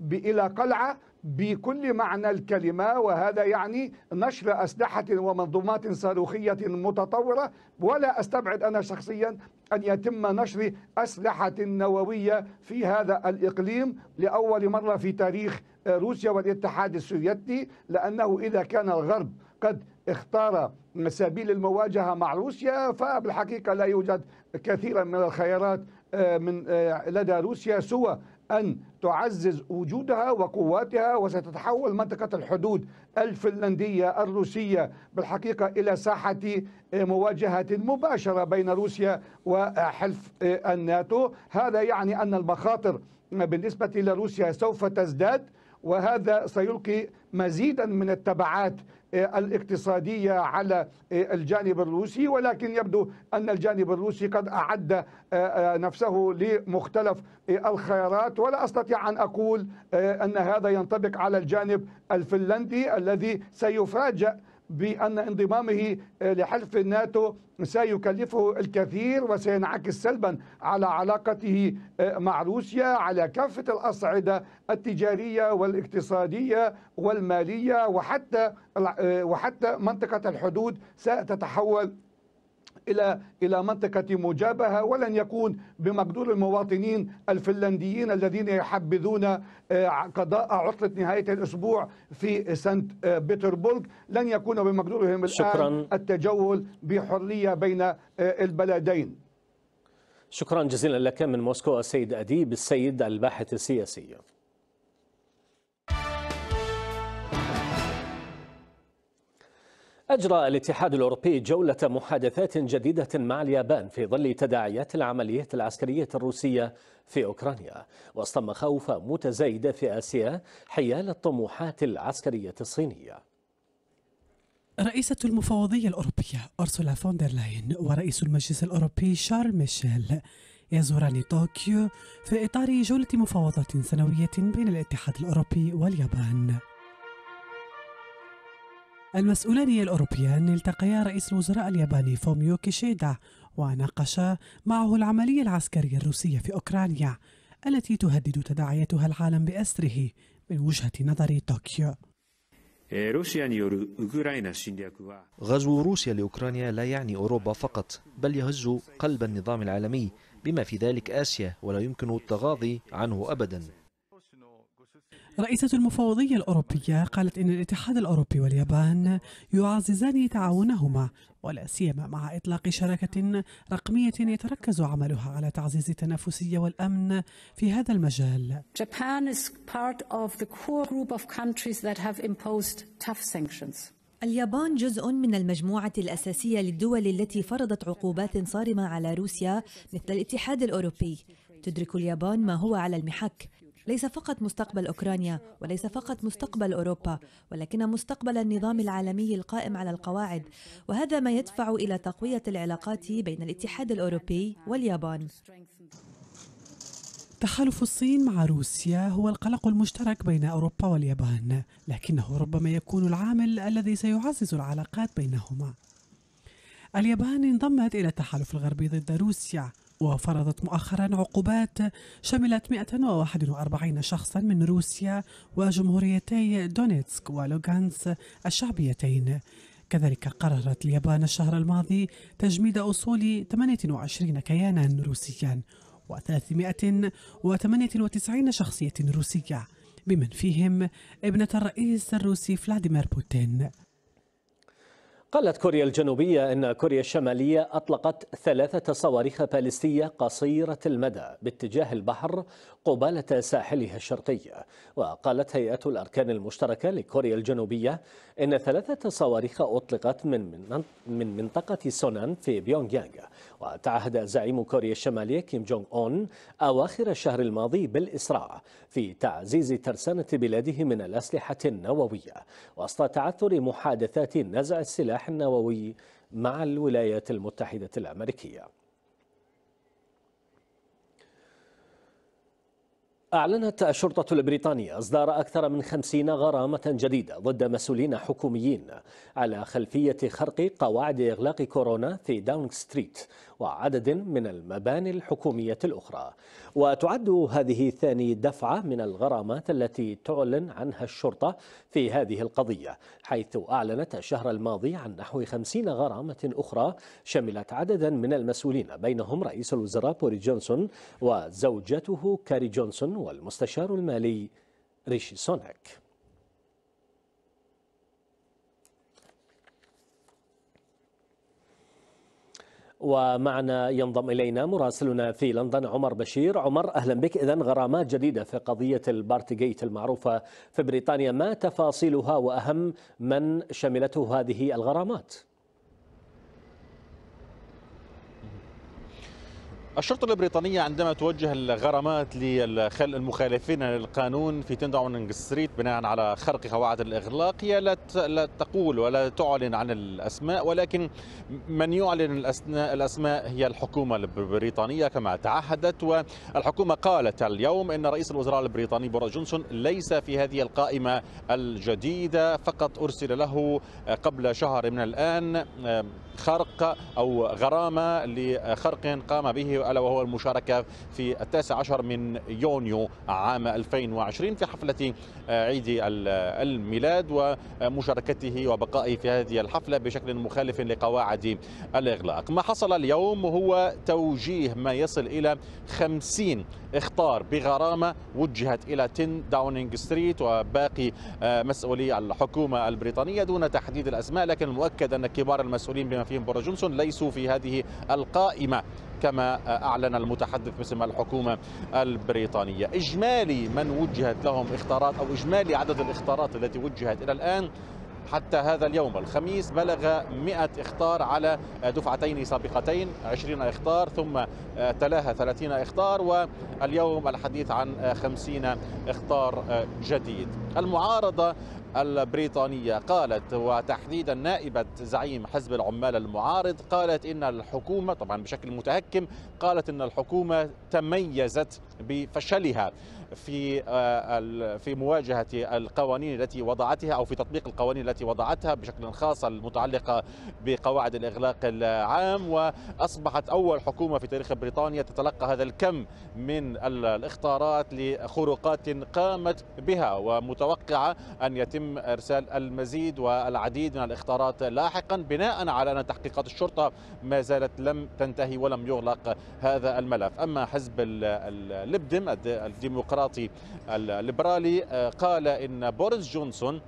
ب... إلى قلعة بكل معنى الكلمة وهذا يعني نشر أسلحة ومنظومات صاروخية متطورة ولا أستبعد أنا شخصيا أن يتم نشر أسلحة نووية في هذا الإقليم لأول مرة في تاريخ روسيا والاتحاد السوفيتي لأنه إذا كان الغرب قد اختار سبيل المواجهة مع روسيا فبالحقيقة لا يوجد كثيرا من الخيارات آه، من آه، لدى روسيا سوى أن تعزز وجودها وقواتها وستتحول منطقة الحدود الفنلندية الروسية بالحقيقة إلى ساحة آه، مواجهة مباشرة بين روسيا وحلف الناتو هذا يعني أن المخاطر بالنسبة لروسيا سوف تزداد وهذا سيلقي مزيدا من التبعات آه، الاقتصادية على آه، الجانب الروسي ولكن يبدو أن الجانب الروسي قد أعد آه، نفسه لمختلف الخيارات ولا أستطيع أن أقول أن هذا ينطبق على الجانب الفنلندي الذي سيفاجأ بأن انضمامه آه، لحلف الناتو سيكلفه الكثير وسينعكس سلبا على علاقته آه، مع روسيا على كافة الأصعدة التجارية والاقتصادية والمالية وحتى آه، وحتى منطقة الحدود ستتحول إلى إلى منطقة مجابهة ولن يكون بمقدور المواطنين الفنلنديين الذين يحبذون آه، قضاء عطلة نهاية الأسبوع في سانت آه، بيتربورغ لن يكون بمقدورهم شكرا. الآن التجول بحرية بين آه، البلدين شكرا جزيلا لك من موسكو السيد أديب السيد الباحث السياسي أجرى الاتحاد الأوروبي جولة محادثات جديدة مع اليابان في ظل تداعيات العملية العسكرية الروسية في أوكرانيا وسط مخاوف متزايدة في آسيا حيال الطموحات العسكرية الصينية رئيسة المفوضية الأوروبية أرسولا فوندرلاين ورئيس المجلس الأوروبي شارل ميشيل يزوران طوكيو في إطار جولة مفاوضات سنوية بين الاتحاد الأوروبي واليابان المسؤولان الأوروبيان التقيا رئيس الوزراء الياباني فوميو كيشيدا وناقشا معه العملية العسكرية الروسية في أوكرانيا التي تهدد تداعياتها العالم بأسره من وجهة نظر طوكيو إيه، غزو روسيا لأوكرانيا لا يعني أوروبا فقط بل يهز قلب النظام العالمي بما في ذلك آسيا ولا يمكن التغاضي عنه أبداً رئيسة المفوضية الأوروبية قالت إن الاتحاد الأوروبي واليابان يعززان تعاونهما ولا سيما مع إطلاق شراكة رقمية يتركز عملها على تعزيز التنافسية والأمن في هذا المجال. اليابان جزء من المجموعة الأساسية للدول التي فرضت عقوبات صارمة على روسيا مثل الاتحاد الأوروبي. تدرك اليابان ما هو على المحك ليس فقط مستقبل أوكرانيا وليس فقط مستقبل أوروبا ولكن مستقبل النظام العالمي القائم على القواعد وهذا ما يدفع إلى تقوية العلاقات بين الاتحاد الأوروبي واليابان تحالف الصين مع روسيا هو القلق المشترك بين اوروبا واليابان، لكنه ربما يكون العامل الذي سيعزز العلاقات بينهما. اليابان انضمت الى التحالف الغربي ضد روسيا وفرضت مؤخرا عقوبات شملت 141 شخصا من روسيا وجمهوريتي دونيتسك ولوغانس الشعبيتين كذلك قررت اليابان الشهر الماضي تجميد أصول 28 كيانا روسيا و398 شخصية روسية بمن فيهم ابنة الرئيس الروسي فلاديمير بوتين قالت كوريا الجنوبية أن كوريا الشمالية أطلقت ثلاثة صواريخ باليستية قصيرة المدى باتجاه البحر قبالة ساحلها الشرقي وقالت هيئة الأركان المشتركة لكوريا الجنوبية إن ثلاثة صواريخ أطلقت من من منطقة سونان في بيونغ يانغ وتعهد زعيم كوريا الشمالية كيم جونغ أون أواخر الشهر الماضي بالإسراع في تعزيز ترسانة بلاده من الأسلحة النووية وسط تعثر محادثات نزع السلاح النووي مع الولايات المتحدة الأمريكية أعلنت الشرطة البريطانية إصدار أكثر من خمسين غرامة جديدة ضد مسؤولين حكوميين على خلفية خرق قواعد إغلاق كورونا في داونغ ستريت وعدد من المباني الحكومية الأخرى وتعد هذه ثاني دفعة من الغرامات التي تعلن عنها الشرطة في هذه القضية حيث أعلنت الشهر الماضي عن نحو خمسين غرامة أخرى شملت عددا من المسؤولين بينهم رئيس الوزراء بوري جونسون وزوجته كاري جونسون والمستشار المالي ريشي سونيك ومعنا ينضم إلينا مراسلنا في لندن عمر بشير عمر أهلا بك إذا غرامات جديدة في قضية البارتيجيت المعروفة في بريطانيا ما تفاصيلها وأهم من شملته هذه الغرامات؟ الشرطة البريطانية عندما توجه الغرامات للمخالفين للقانون في تندعونينج ستريت بناء على خرق قواعد الإغلاق هي لا تقول ولا تعلن عن الأسماء ولكن من يعلن الأسماء هي الحكومة البريطانية كما تعهدت والحكومة قالت اليوم أن رئيس الوزراء البريطاني بورا جونسون ليس في هذه القائمة الجديدة فقط أرسل له قبل شهر من الآن خرق أو غرامة لخرق قام به ألا وهو المشاركة في التاسع عشر من يونيو عام 2020 في حفلة عيد الميلاد ومشاركته وبقائه في هذه الحفلة بشكل مخالف لقواعد الإغلاق ما حصل اليوم هو توجيه ما يصل إلى 50 إخطار بغرامة وجهت إلى تين داونينج ستريت وباقي مسؤولي الحكومة البريطانية دون تحديد الأسماء لكن المؤكد أن كبار المسؤولين بما فيهم بورا جونسون ليسوا في هذه القائمة كما أعلن المتحدث باسم الحكومة البريطانية إجمالي من وجهت لهم اختارات أو إجمالي عدد الاختارات التي وجهت إلى الآن حتى هذا اليوم الخميس بلغ 100 إخطار على دفعتين سابقتين 20 إخطار ثم تلاها 30 إخطار واليوم الحديث عن 50 إخطار جديد المعارضة البريطانية قالت وتحديدا نائبة زعيم حزب العمال المعارض قالت إن الحكومة طبعا بشكل متهكم قالت إن الحكومة تميزت بفشلها في آه، في مواجهة القوانين التي وضعتها أو في تطبيق القوانين التي وضعتها بشكل خاص المتعلقة بقواعد الإغلاق العام وأصبحت أول حكومة في تاريخ بريطانيا تتلقى هذا الكم من الاختارات لخروقات قامت بها ومت متوقعة أن يتم إرسال المزيد والعديد من الإخطارات لاحقا بناء على أن تحقيقات الشرطة ما زالت لم تنتهي ولم يغلق هذا الملف أما حزب الليبدم الديمقراطي الليبرالي آه، قال إن بوريس جونسون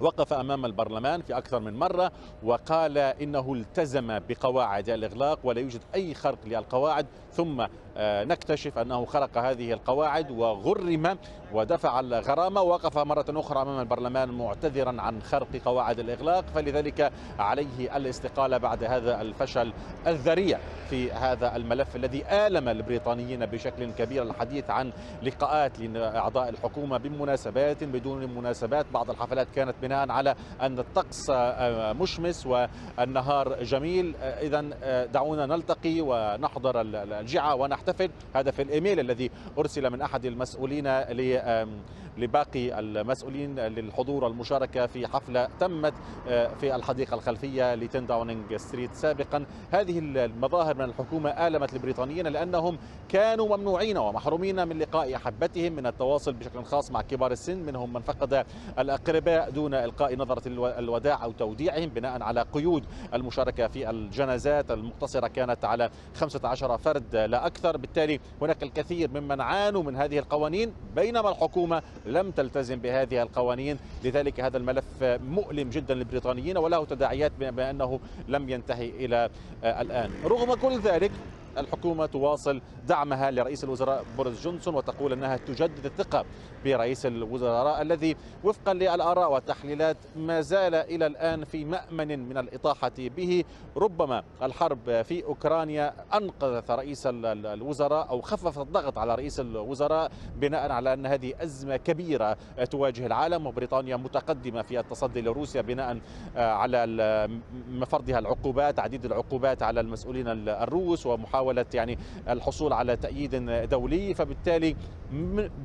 وقف أمام البرلمان في أكثر من مرة وقال إنه التزم بقواعد الإغلاق ولا يوجد أي خرق للقواعد ثم آه، نكتشف أنه خرق هذه القواعد وغرم ودفع الغرامة وقف مرة أخرى أمام البرلمان معتذرا عن خرق قواعد الإغلاق فلذلك عليه الاستقالة بعد هذا الفشل الذريع في هذا الملف الذي آلم البريطانيين بشكل كبير الحديث عن لقاءات لأعضاء الحكومة بمناسبات بدون مناسبات بعض الحفلات كانت بناء على أن الطقس آه، مشمس والنهار جميل آه، إذا دعونا نلتقي ونحضر الجعة ونحضر تحتفل هذا في الإيميل الذي أرسل من أحد المسؤولين لباقي المسؤولين للحضور والمشاركة في حفلة تمت آه، في الحديقة الخلفية لتن داونينج ستريت سابقا هذه المظاهر من الحكومة آلمت البريطانيين لأنهم كانوا ممنوعين ومحرومين من لقاء أحبتهم من التواصل بشكل خاص مع كبار السن منهم من فقد الأقرباء دون إلقاء نظرة الوداع أو توديعهم بناء على قيود المشاركة في الجنازات المقتصرة كانت على 15 فرد لا أكثر أكثر بالتالي هناك الكثير ممن عانوا من هذه القوانين بينما الحكومة لم تلتزم بهذه القوانين لذلك هذا الملف مؤلم جدا للبريطانيين وله تداعيات بأنه لم ينتهي إلى الآن رغم كل ذلك الحكومة تواصل دعمها لرئيس الوزراء بوريس جونسون وتقول أنها تجدد الثقة برئيس الوزراء الذي وفقا للآراء والتحليلات ما زال إلى الآن في مأمن من الإطاحة به ربما الحرب في أوكرانيا أنقذت رئيس الوزراء أو خففت الضغط على رئيس الوزراء بناء على أن هذه أزمة كبيرة تواجه العالم وبريطانيا متقدمة في التصدي لروسيا بناء آه، على فرضها العقوبات عديد العقوبات على المسؤولين الروس ومحاولة محاولة يعني الحصول على تأييد دولي فبالتالي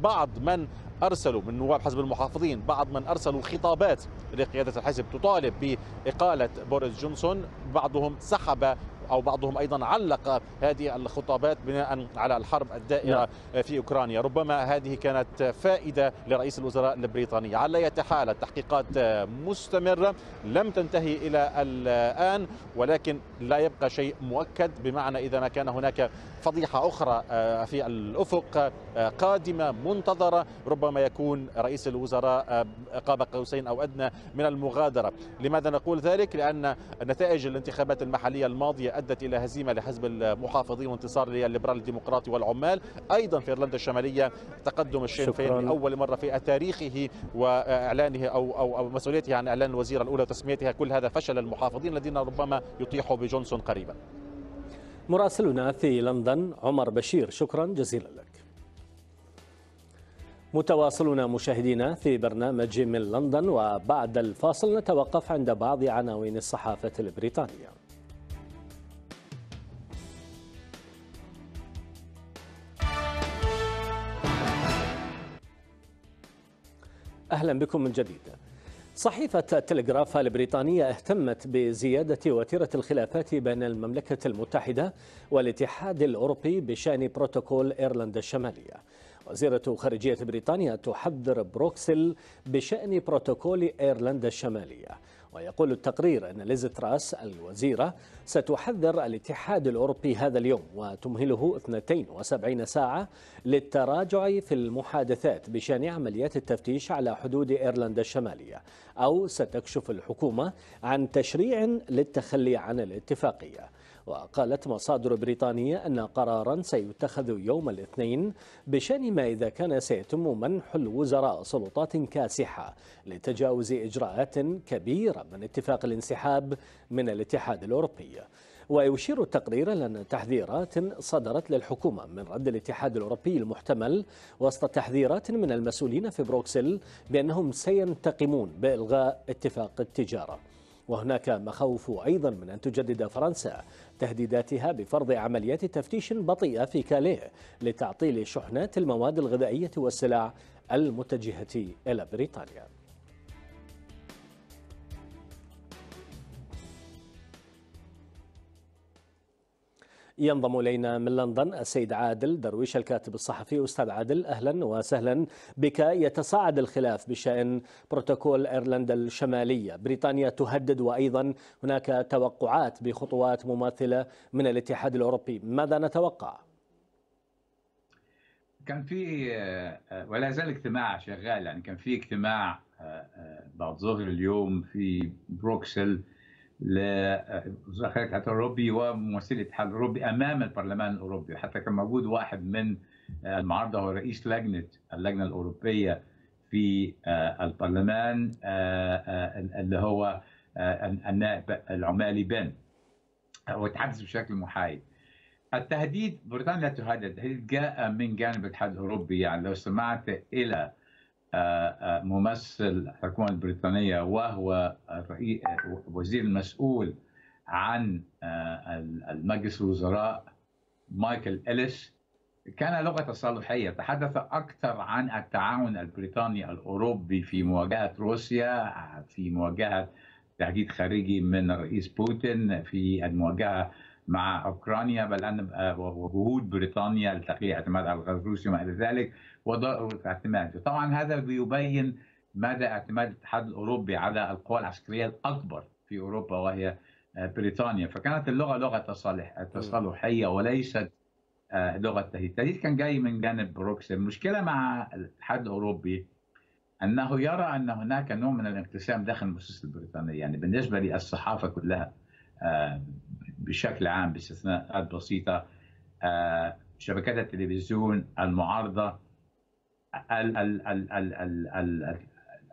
بعض من أرسلوا من نواب حزب المحافظين بعض من أرسلوا خطابات لقيادة الحزب تطالب بإقالة بوريس جونسون بعضهم سحب أو بعضهم أيضا علق هذه الخطابات بناء على الحرب الدائرة نعم. في أوكرانيا ربما هذه كانت فائدة لرئيس الوزراء البريطاني على حال التحقيقات مستمرة لم تنتهي إلى الآن ولكن لا يبقى شيء مؤكد بمعنى إذا ما كان هناك فضيحة أخرى آه، في الأفق آه، قادمة منتظرة ربما يكون رئيس الوزراء آه، قاب قوسين أو أدنى من المغادرة لماذا نقول ذلك؟ لأن نتائج الانتخابات المحلية الماضية أدت إلى هزيمة لحزب المحافظين وانتصار للليبرال الديمقراطي والعمال أيضا في إيرلندا الشمالية تقدم الشين فين لأول مرة في تاريخه وإعلانه أو, أو, أو مسؤوليته عن إعلان الوزيرة الأولى وتسميتها كل هذا فشل المحافظين الذين ربما يطيحوا بجونسون قريبا مراسلنا في لندن عمر بشير شكرا جزيلا لك متواصلنا مشاهدينا في برنامج من لندن وبعد الفاصل نتوقف عند بعض عناوين الصحافة البريطانية أهلا بكم من جديد صحيفة تلغراف البريطانية اهتمت بزيادة وتيرة الخلافات بين المملكة المتحدة والاتحاد الأوروبي بشأن بروتوكول إيرلندا الشمالية وزيرة خارجية بريطانيا تحذر بروكسل بشأن بروتوكول إيرلندا الشمالية ويقول التقرير أن ليز تراس الوزيرة ستحذر الاتحاد الأوروبي هذا اليوم وتمهله 72 ساعة للتراجع في المحادثات بشأن عمليات التفتيش على حدود إيرلندا الشمالية أو ستكشف الحكومة عن تشريع للتخلي عن الاتفاقية وقالت مصادر بريطانية أن قرارا سيتخذ يوم الاثنين بشأن ما إذا كان سيتم منح الوزراء سلطات كاسحة لتجاوز إجراءات كبيرة من اتفاق الانسحاب من الاتحاد الأوروبي ويشير التقرير إلى أن تحذيرات صدرت للحكومة من رد الاتحاد الأوروبي المحتمل وسط تحذيرات من المسؤولين في بروكسل بأنهم سينتقمون بإلغاء اتفاق التجارة وهناك مخاوف أيضا من أن تجدد فرنسا تهديداتها بفرض عمليات تفتيش بطيئة في كاليه لتعطيل شحنات المواد الغذائية والسلع المتجهة إلى بريطانيا ينضم الينا من لندن السيد عادل درويش الكاتب الصحفي استاذ عادل اهلا وسهلا بك يتصاعد الخلاف بشان بروتوكول ايرلندا الشماليه بريطانيا تهدد وايضا هناك توقعات بخطوات مماثله من الاتحاد الاوروبي ماذا نتوقع؟ كان في ولا زال اجتماع شغال يعني كان في اجتماع آه، آه، بعد ظهر اليوم في بروكسل لزخرة الاتحاد الاوروبي وممثله الاتحاد الاوروبي امام البرلمان الاوروبي حتى كان موجود واحد من المعارضه هو رئيس لجنه اللجنه الاوروبيه في آه، البرلمان آه، آه، اللي هو النائب العمالي بن وتحدث بشكل محايد التهديد بريطانيا لا تهدد التهديد جاء من جانب الاتحاد الاوروبي يعني لو سمعت الى ممثل الحكومه البريطانيه وهو وزير المسؤول عن آه، المجلس الوزراء مايكل إليس كان لغه تصالحيه تحدث اكثر عن التعاون البريطاني الاوروبي في مواجهه روسيا في مواجهه تهديد خارجي من الرئيس بوتين في المواجهه مع اوكرانيا بل ان آه، وجهود بريطانيا لتقليل اعتماد على الغاز الروسي وما الى ذلك اعتماد طبعا هذا بيبين مدى اعتماد الاتحاد الاوروبي على القوى العسكريه الاكبر في اوروبا وهي آه، بريطانيا فكانت اللغه لغه تصالح تصالحيه وليست آه، لغه تهديد التهديد كان جاي من جانب بروكسل المشكله مع الاتحاد الاوروبي انه يرى ان هناك نوع من الانقسام داخل المؤسسه البريطانيه يعني بالنسبه للصحافه كلها بشكل عام باستثناءات بسيطه آه، شبكات التلفزيون المعارضه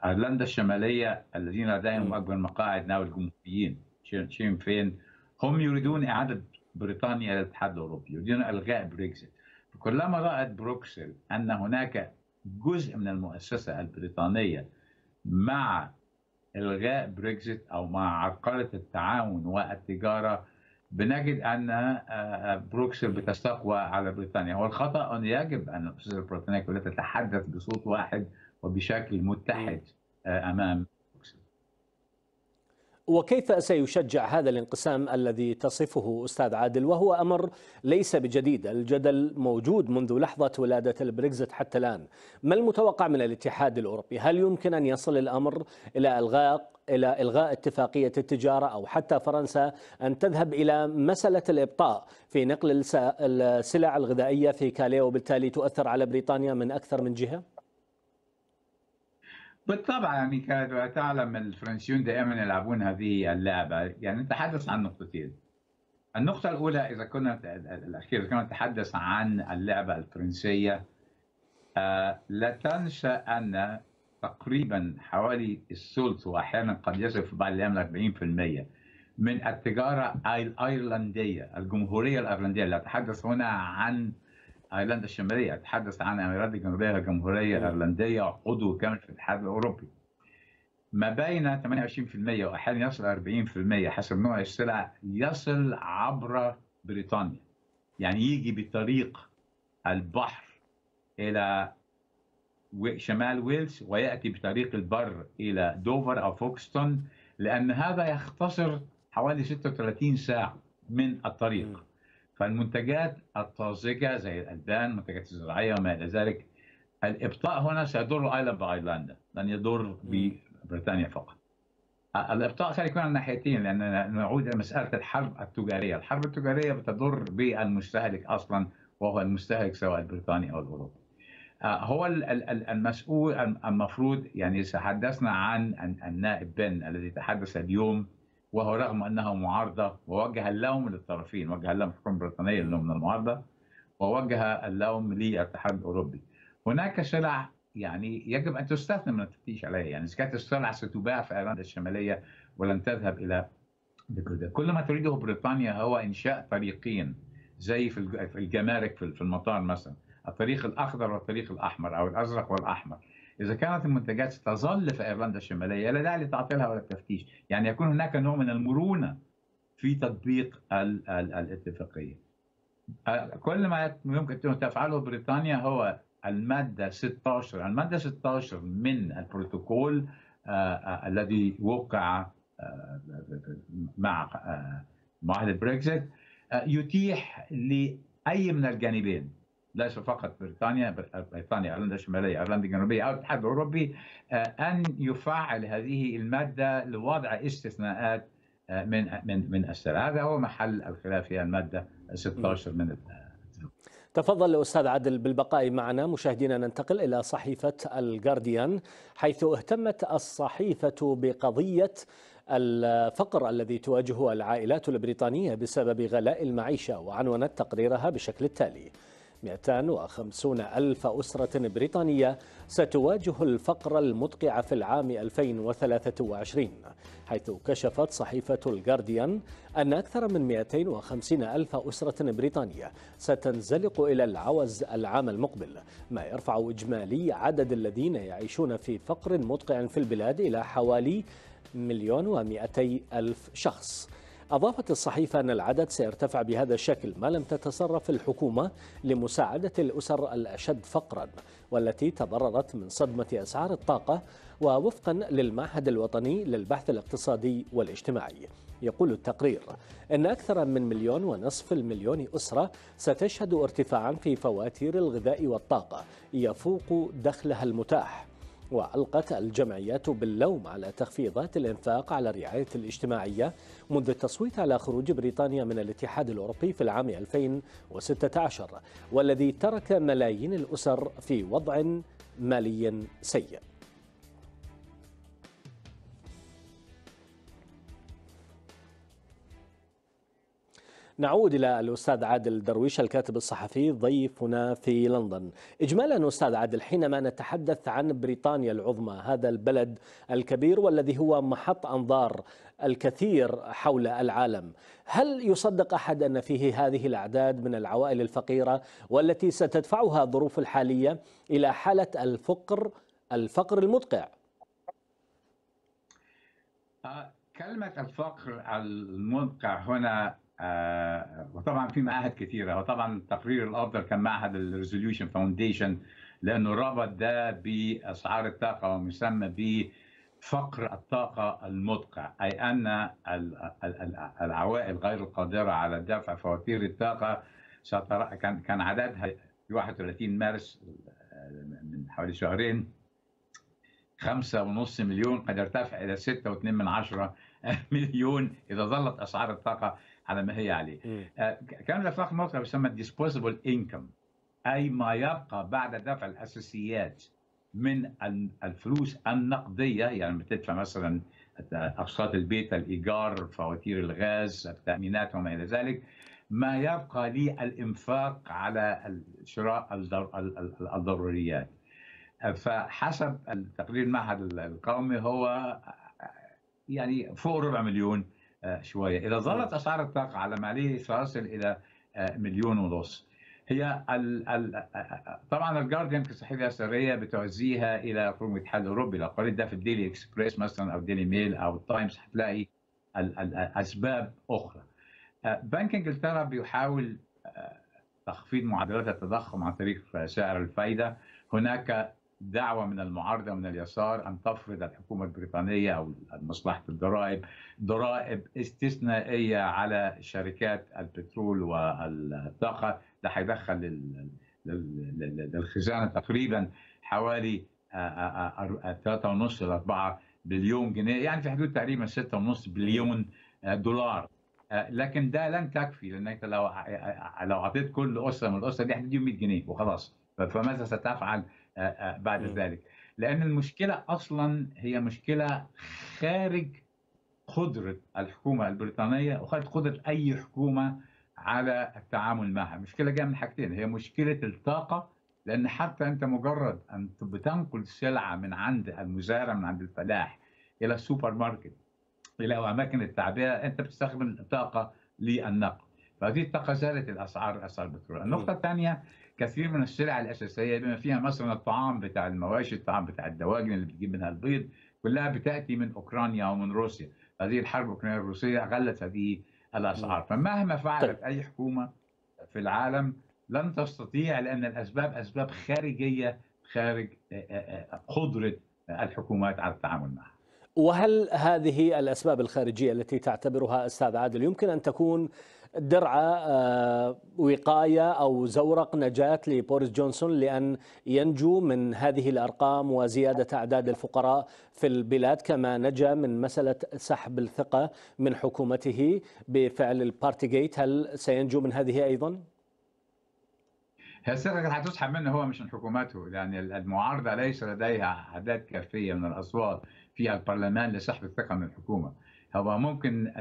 ايرلندا الشماليه الذين لديهم اكبر مقاعد ناو الجمهوريين شين فين هم يريدون اعاده بريطانيا الى الاتحاد الاوروبي يريدون الغاء بريكسيت فكلما رات بروكسل ان هناك جزء من المؤسسه البريطانيه مع الغاء بريكزيت او مع عرقله التعاون والتجاره بنجد ان آه، آه، بروكسل بتستقوى على بريطانيا والخطا ان يجب ان البريطانيه كلها تتحدث بصوت واحد وبشكل متحد إيه. آه، امام وكيف سيشجع هذا الانقسام الذي تصفه استاذ عادل وهو امر ليس بجديد، الجدل موجود منذ لحظه ولاده البريكزت حتى الان. ما المتوقع من الاتحاد الاوروبي؟ هل يمكن ان يصل الامر الى الغاء الى الغاء اتفاقيه التجاره او حتى فرنسا ان تذهب الى مساله الابطاء في نقل السلع الغذائيه في كاليه وبالتالي تؤثر على بريطانيا من اكثر من جهه؟ بالطبع يعني كما تعلم الفرنسيون دائما يلعبون هذه اللعبة يعني نتحدث عن نقطتين النقطة الأولى إذا كنا الأخير إذا كنا نتحدث عن اللعبة الفرنسية آه لا تنسى أن تقريبا حوالي الثلث وأحيانا قد يصل في بعض الأيام 40% من التجارة الأيرلندية الجمهورية الأيرلندية لا أتحدث هنا عن ايرلندا الشماليه اتحدث عن ايرلندا الجنوبيه جمهوريه الايرلنديه عضو كامل في الاتحاد الاوروبي ما بين 28% واحيانا يصل 40% حسب نوع السلع يصل عبر بريطانيا يعني يجي بطريق البحر الى شمال ويلز وياتي بطريق البر الى دوفر او فوكستون لان هذا يختصر حوالي 36 ساعه من الطريق فالمنتجات الطازجة زي الألبان المنتجات الزراعية وما إلى ذلك الإبطاء هنا سيضر أيلاند بايلاند لن يضر ببريطانيا فقط الإبطاء سيكون على الناحيتين لأن نعود إلى مسألة الحرب التجارية الحرب التجارية بتضر بالمستهلك أصلا وهو المستهلك سواء البريطاني أو الأوروبي آه، هو المسؤول المفروض يعني تحدثنا عن النائب بن الذي تحدث اليوم وهو رغم أنها معارضة ووجه اللوم للطرفين وجه اللوم الحكومة البريطانية اللي من المعارضة ووجه اللوم للاتحاد الأوروبي هناك سلع يعني يجب أن تستثنى من التفتيش عليها يعني إذا كانت السلع ستباع في أيرلندا الشمالية ولن تذهب إلى بكده. كل ما تريده بريطانيا هو إنشاء طريقين زي في الجمارك في المطار مثلا الطريق الأخضر والطريق الأحمر أو الأزرق والأحمر إذا كانت المنتجات ستظل في أيرلندا الشمالية لا داعي لتعطيلها ولا التفتيش يعني يكون هناك نوع من المرونة في تطبيق الاتفاقية كل ما يمكن تفعله بريطانيا هو المادة 16 المادة 16 من البروتوكول آه، آه، الذي وقع آه، مع معاهدة بريكزيت يتيح لأي من الجانبين ليس فقط بريطانيا بريطانيا ايرلندا الشماليه ايرلندا الجنوبيه او الاتحاد الاوروبي آه، ان يفعل هذه الماده لوضع استثناءات آه، من من من السلع هذا هو محل الخلاف في الماده 16 من آه، تفضل الأستاذ عادل بالبقاء معنا مشاهدينا ننتقل إلى صحيفة الجارديان حيث اهتمت الصحيفة بقضية الفقر الذي تواجهه العائلات البريطانية بسبب غلاء المعيشة وعنونت تقريرها بشكل التالي 250 ألف أسرة بريطانية ستواجه الفقر المدقع في العام 2023 حيث كشفت صحيفة الجارديان أن أكثر من 250 ألف أسرة بريطانية ستنزلق إلى العوز العام المقبل ما يرفع إجمالي عدد الذين يعيشون في فقر مدقع في البلاد إلى حوالي مليون ومئتي ألف شخص أضافت الصحيفة أن العدد سيرتفع بهذا الشكل ما لم تتصرف الحكومة لمساعدة الأسر الأشد فقرا والتي تضررت من صدمة أسعار الطاقة ووفقا للمعهد الوطني للبحث الاقتصادي والاجتماعي يقول التقرير أن أكثر من مليون ونصف المليون أسرة ستشهد ارتفاعا في فواتير الغذاء والطاقة يفوق دخلها المتاح وألقت الجمعيات باللوم على تخفيضات الإنفاق على الرعاية الاجتماعية منذ التصويت على خروج بريطانيا من الاتحاد الأوروبي في العام 2016 والذي ترك ملايين الأسر في وضع مالي سيء نعود إلى الأستاذ عادل درويش الكاتب الصحفي ضيفنا في لندن إجمالا أستاذ عادل حينما نتحدث عن بريطانيا العظمى هذا البلد الكبير والذي هو محط أنظار الكثير حول العالم هل يصدق أحد أن فيه هذه الأعداد من العوائل الفقيرة والتي ستدفعها الظروف الحالية إلى حالة الفقر الفقر المدقع آه، كلمة الفقر المدقع هنا آه، وطبعا في معاهد كثيره وطبعا التقرير الافضل كان معهد الريزوليوشن فاونديشن لانه ربط ده باسعار الطاقه ومسمى ب فقر الطاقة المدقع أي أن العوائل غير القادرة على دفع فواتير الطاقة كان كان عددها في 31 مارس آه، من حوالي شهرين 5.5 مليون قد ارتفع إلى 6.2 مليون إذا ظلت أسعار الطاقة على ما هي عليه آه، كان الافاق موقع يسمى ديسبوزبل انكم اي ما يبقى بعد دفع الاساسيات من الفلوس النقديه يعني بتدفع مثلا اقساط البيت الايجار فواتير الغاز التامينات وما الى ذلك ما يبقى للانفاق على شراء الضروريات آه، فحسب تقرير المعهد القومي هو آه، يعني فوق ربع مليون آه، شويه اذا ظلت نعم. اسعار الطاقه على ما عليه ستصل الى آه، مليون ونص هي ال ال آه، طبعا الجارديان كصحيفه سريه بتوزيها الى رقم الاتحاد الاوروبي لو قريت ده في الديلي اكسبريس مثلا او ديلي ميل او التايمز هتلاقي اسباب اخرى بنك انجلترا بيحاول تخفيض معدلات التضخم عن طريق سعر الفايده هناك دعوة من المعارضة من اليسار أن تفرض الحكومة البريطانية أو مصلحة الضرائب ضرائب استثنائية على شركات البترول والطاقة ده هيدخل للخزانة تقريبا حوالي 3.5 ل 4 بليون جنيه يعني في حدود تقريبا 6.5 بليون آه، دولار آه، لكن ده لن تكفي لانك لو آه، لو اعطيت كل اسره من الاسره دي هتديهم 100 جنيه وخلاص فماذا ستفعل آه، آه، بعد م. ذلك لأن المشكلة أصلا هي مشكلة خارج قدرة الحكومة البريطانية وخارج قدرة أي حكومة على التعامل معها مشكلة جاية من حاجتين هي مشكلة الطاقة لأن حتى أنت مجرد أن بتنقل سلعة من عند المزارع من عند الفلاح إلى السوبر ماركت إلى أماكن التعبئة أنت بتستخدم الطاقة للنقل فهذه الطاقة زادت الأسعار أسعار البترول النقطة الثانية كثير من السلع الاساسيه بما فيها مثلا الطعام بتاع المواشي، الطعام بتاع الدواجن اللي بتجيب منها البيض كلها بتاتي من اوكرانيا ومن روسيا، هذه الحرب الاوكرانيه الروسيه غلت هذه الاسعار، فمهما طيب. فعلت اي حكومه في العالم لن تستطيع لان الاسباب اسباب خارجيه خارج قدره الحكومات على التعامل معها. وهل هذه الاسباب الخارجيه التي تعتبرها استاذ عادل يمكن ان تكون درعة آه، وقاية أو زورق نجاة لبوريس جونسون لأن ينجو من هذه الأرقام وزيادة أعداد الفقراء في البلاد كما نجا من مسألة سحب الثقة من حكومته بفعل البارتيجيت هل سينجو من هذه أيضا؟ هي الثقة هتسحب منه هو مش من حكومته لأن المعارضة ليس لديها أعداد كافية من الأصوات فيها البرلمان لسحب الثقة من الحكومة هو ممكن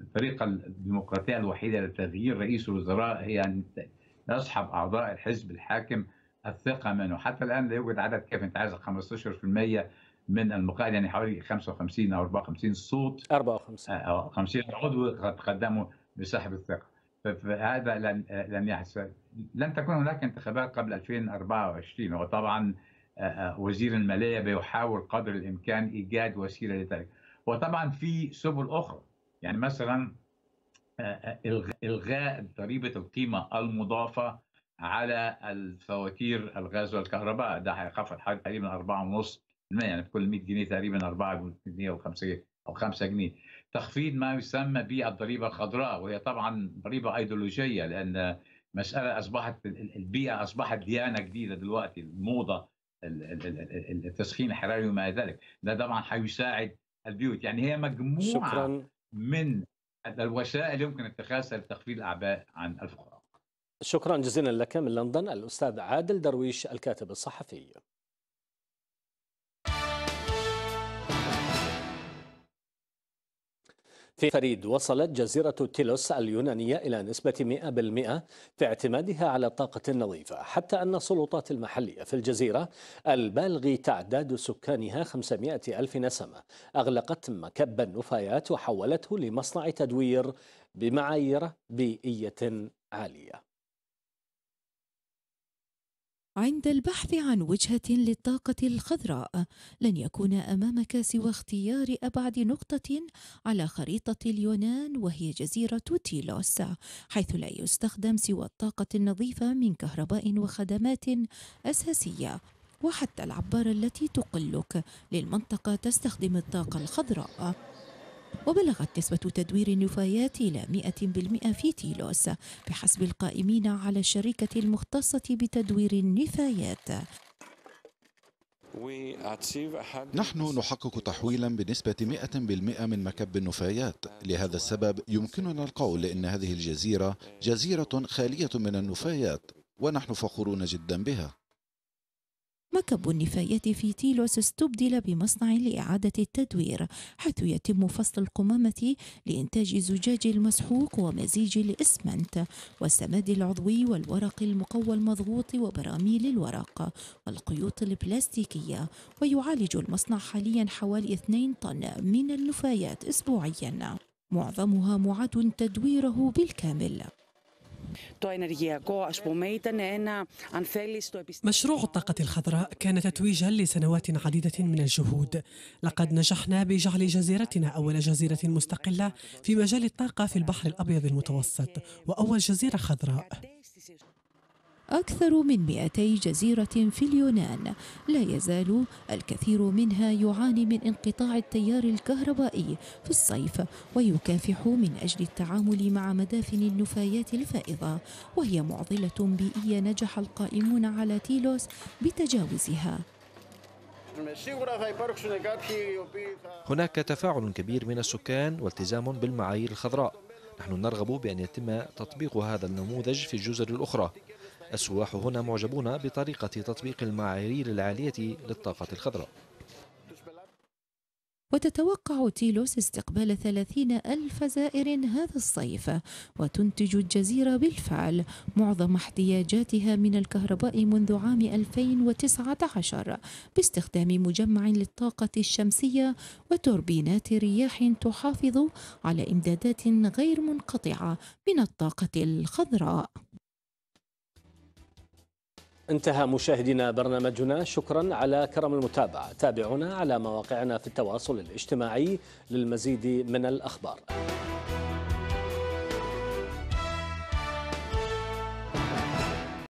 الطريقة الديمقراطية الوحيدة لتغيير رئيس الوزراء هي أن يسحب أعضاء الحزب الحاكم الثقة منه حتى الآن لا يوجد عدد كافي أنت عايز 15% من المقاعد يعني حوالي 55 أو 54 صوت 54 آه، أو 50 عضو قد قدموا لسحب الثقة فهذا لن لن يحصل لن تكون هناك انتخابات قبل 2024 وطبعا آه، آه، وزير الماليه بيحاول قدر الامكان ايجاد وسيله لذلك وطبعا في سبل اخرى يعني مثلا آه، آه، الغاء ضريبه القيمه المضافه على الفواتير الغاز والكهرباء ده هيخفض حاجه تقريبا 4.5% يعني في كل 100 جنيه تقريبا 4 جنيه و5 او 5 جنيه تخفيض ما يسمى بالضريبه الخضراء وهي طبعا ضريبه ايديولوجيه لان مساله اصبحت البيئه اصبحت ديانه جديده دلوقتي الموضه التسخين الحراري وما ذلك ده طبعا هيساعد البيوت يعني هي مجموعة شكرا. من الوسائل يمكن اتخاذها لتخفيض الأعباء عن الفقراء شكرا جزيلا لك من لندن الأستاذ عادل درويش الكاتب الصحفي في فريد وصلت جزيرة تيلوس اليونانية إلى نسبة 100% في اعتمادها على الطاقة النظيفة حتى أن السلطات المحلية في الجزيرة البالغ تعداد سكانها 500 ألف نسمة أغلقت مكب النفايات وحولته لمصنع تدوير بمعايير بيئية عالية عند البحث عن وجهة للطاقة الخضراء لن يكون أمامك سوى اختيار أبعد نقطة على خريطة اليونان وهي جزيرة تيلوس حيث لا يستخدم سوى الطاقة النظيفة من كهرباء وخدمات أساسية وحتى العبارة التي تقلك للمنطقة تستخدم الطاقة الخضراء وبلغت نسبة تدوير النفايات إلى 100% في تيلوس بحسب القائمين على الشركة المختصة بتدوير النفايات نحن نحقق تحويلا بنسبة 100% من مكب النفايات لهذا السبب يمكننا القول إن هذه الجزيرة جزيرة خالية من النفايات ونحن فخورون جدا بها مكب النفايات في تيلوس استبدل بمصنع لإعادة التدوير حيث يتم فصل القمامة لإنتاج زجاج المسحوق ومزيج الإسمنت والسماد العضوي والورق المقوى المضغوط وبراميل الورق والقيوط البلاستيكية ويعالج المصنع حاليا حوالي 2 طن من النفايات أسبوعيا معظمها معاد تدويره بالكامل مشروع الطاقة الخضراء كان تتويجا لسنوات عديدة من الجهود. لقد نجحنا بجعل جزيرتنا أول جزيرة مستقلة في مجال الطاقة في البحر الأبيض المتوسط وأول جزيرة خضراء. أكثر من 200 جزيرة في اليونان لا يزال الكثير منها يعاني من انقطاع التيار الكهربائي في الصيف ويكافح من أجل التعامل مع مدافن النفايات الفائضة وهي معضلة بيئية نجح القائمون على تيلوس بتجاوزها هناك تفاعل كبير من السكان والتزام بالمعايير الخضراء نحن نرغب بأن يتم تطبيق هذا النموذج في الجزر الأخرى السواح هنا معجبون بطريقة تطبيق المعايير العالية للطاقة الخضراء وتتوقع تيلوس استقبال ثلاثين ألف زائر هذا الصيف وتنتج الجزيرة بالفعل معظم احتياجاتها من الكهرباء منذ عام 2019 باستخدام مجمع للطاقة الشمسية وتوربينات رياح تحافظ على إمدادات غير منقطعة من الطاقة الخضراء انتهى مشاهدينا برنامجنا شكرا على كرم المتابعة تابعونا على مواقعنا في التواصل الاجتماعي للمزيد من الأخبار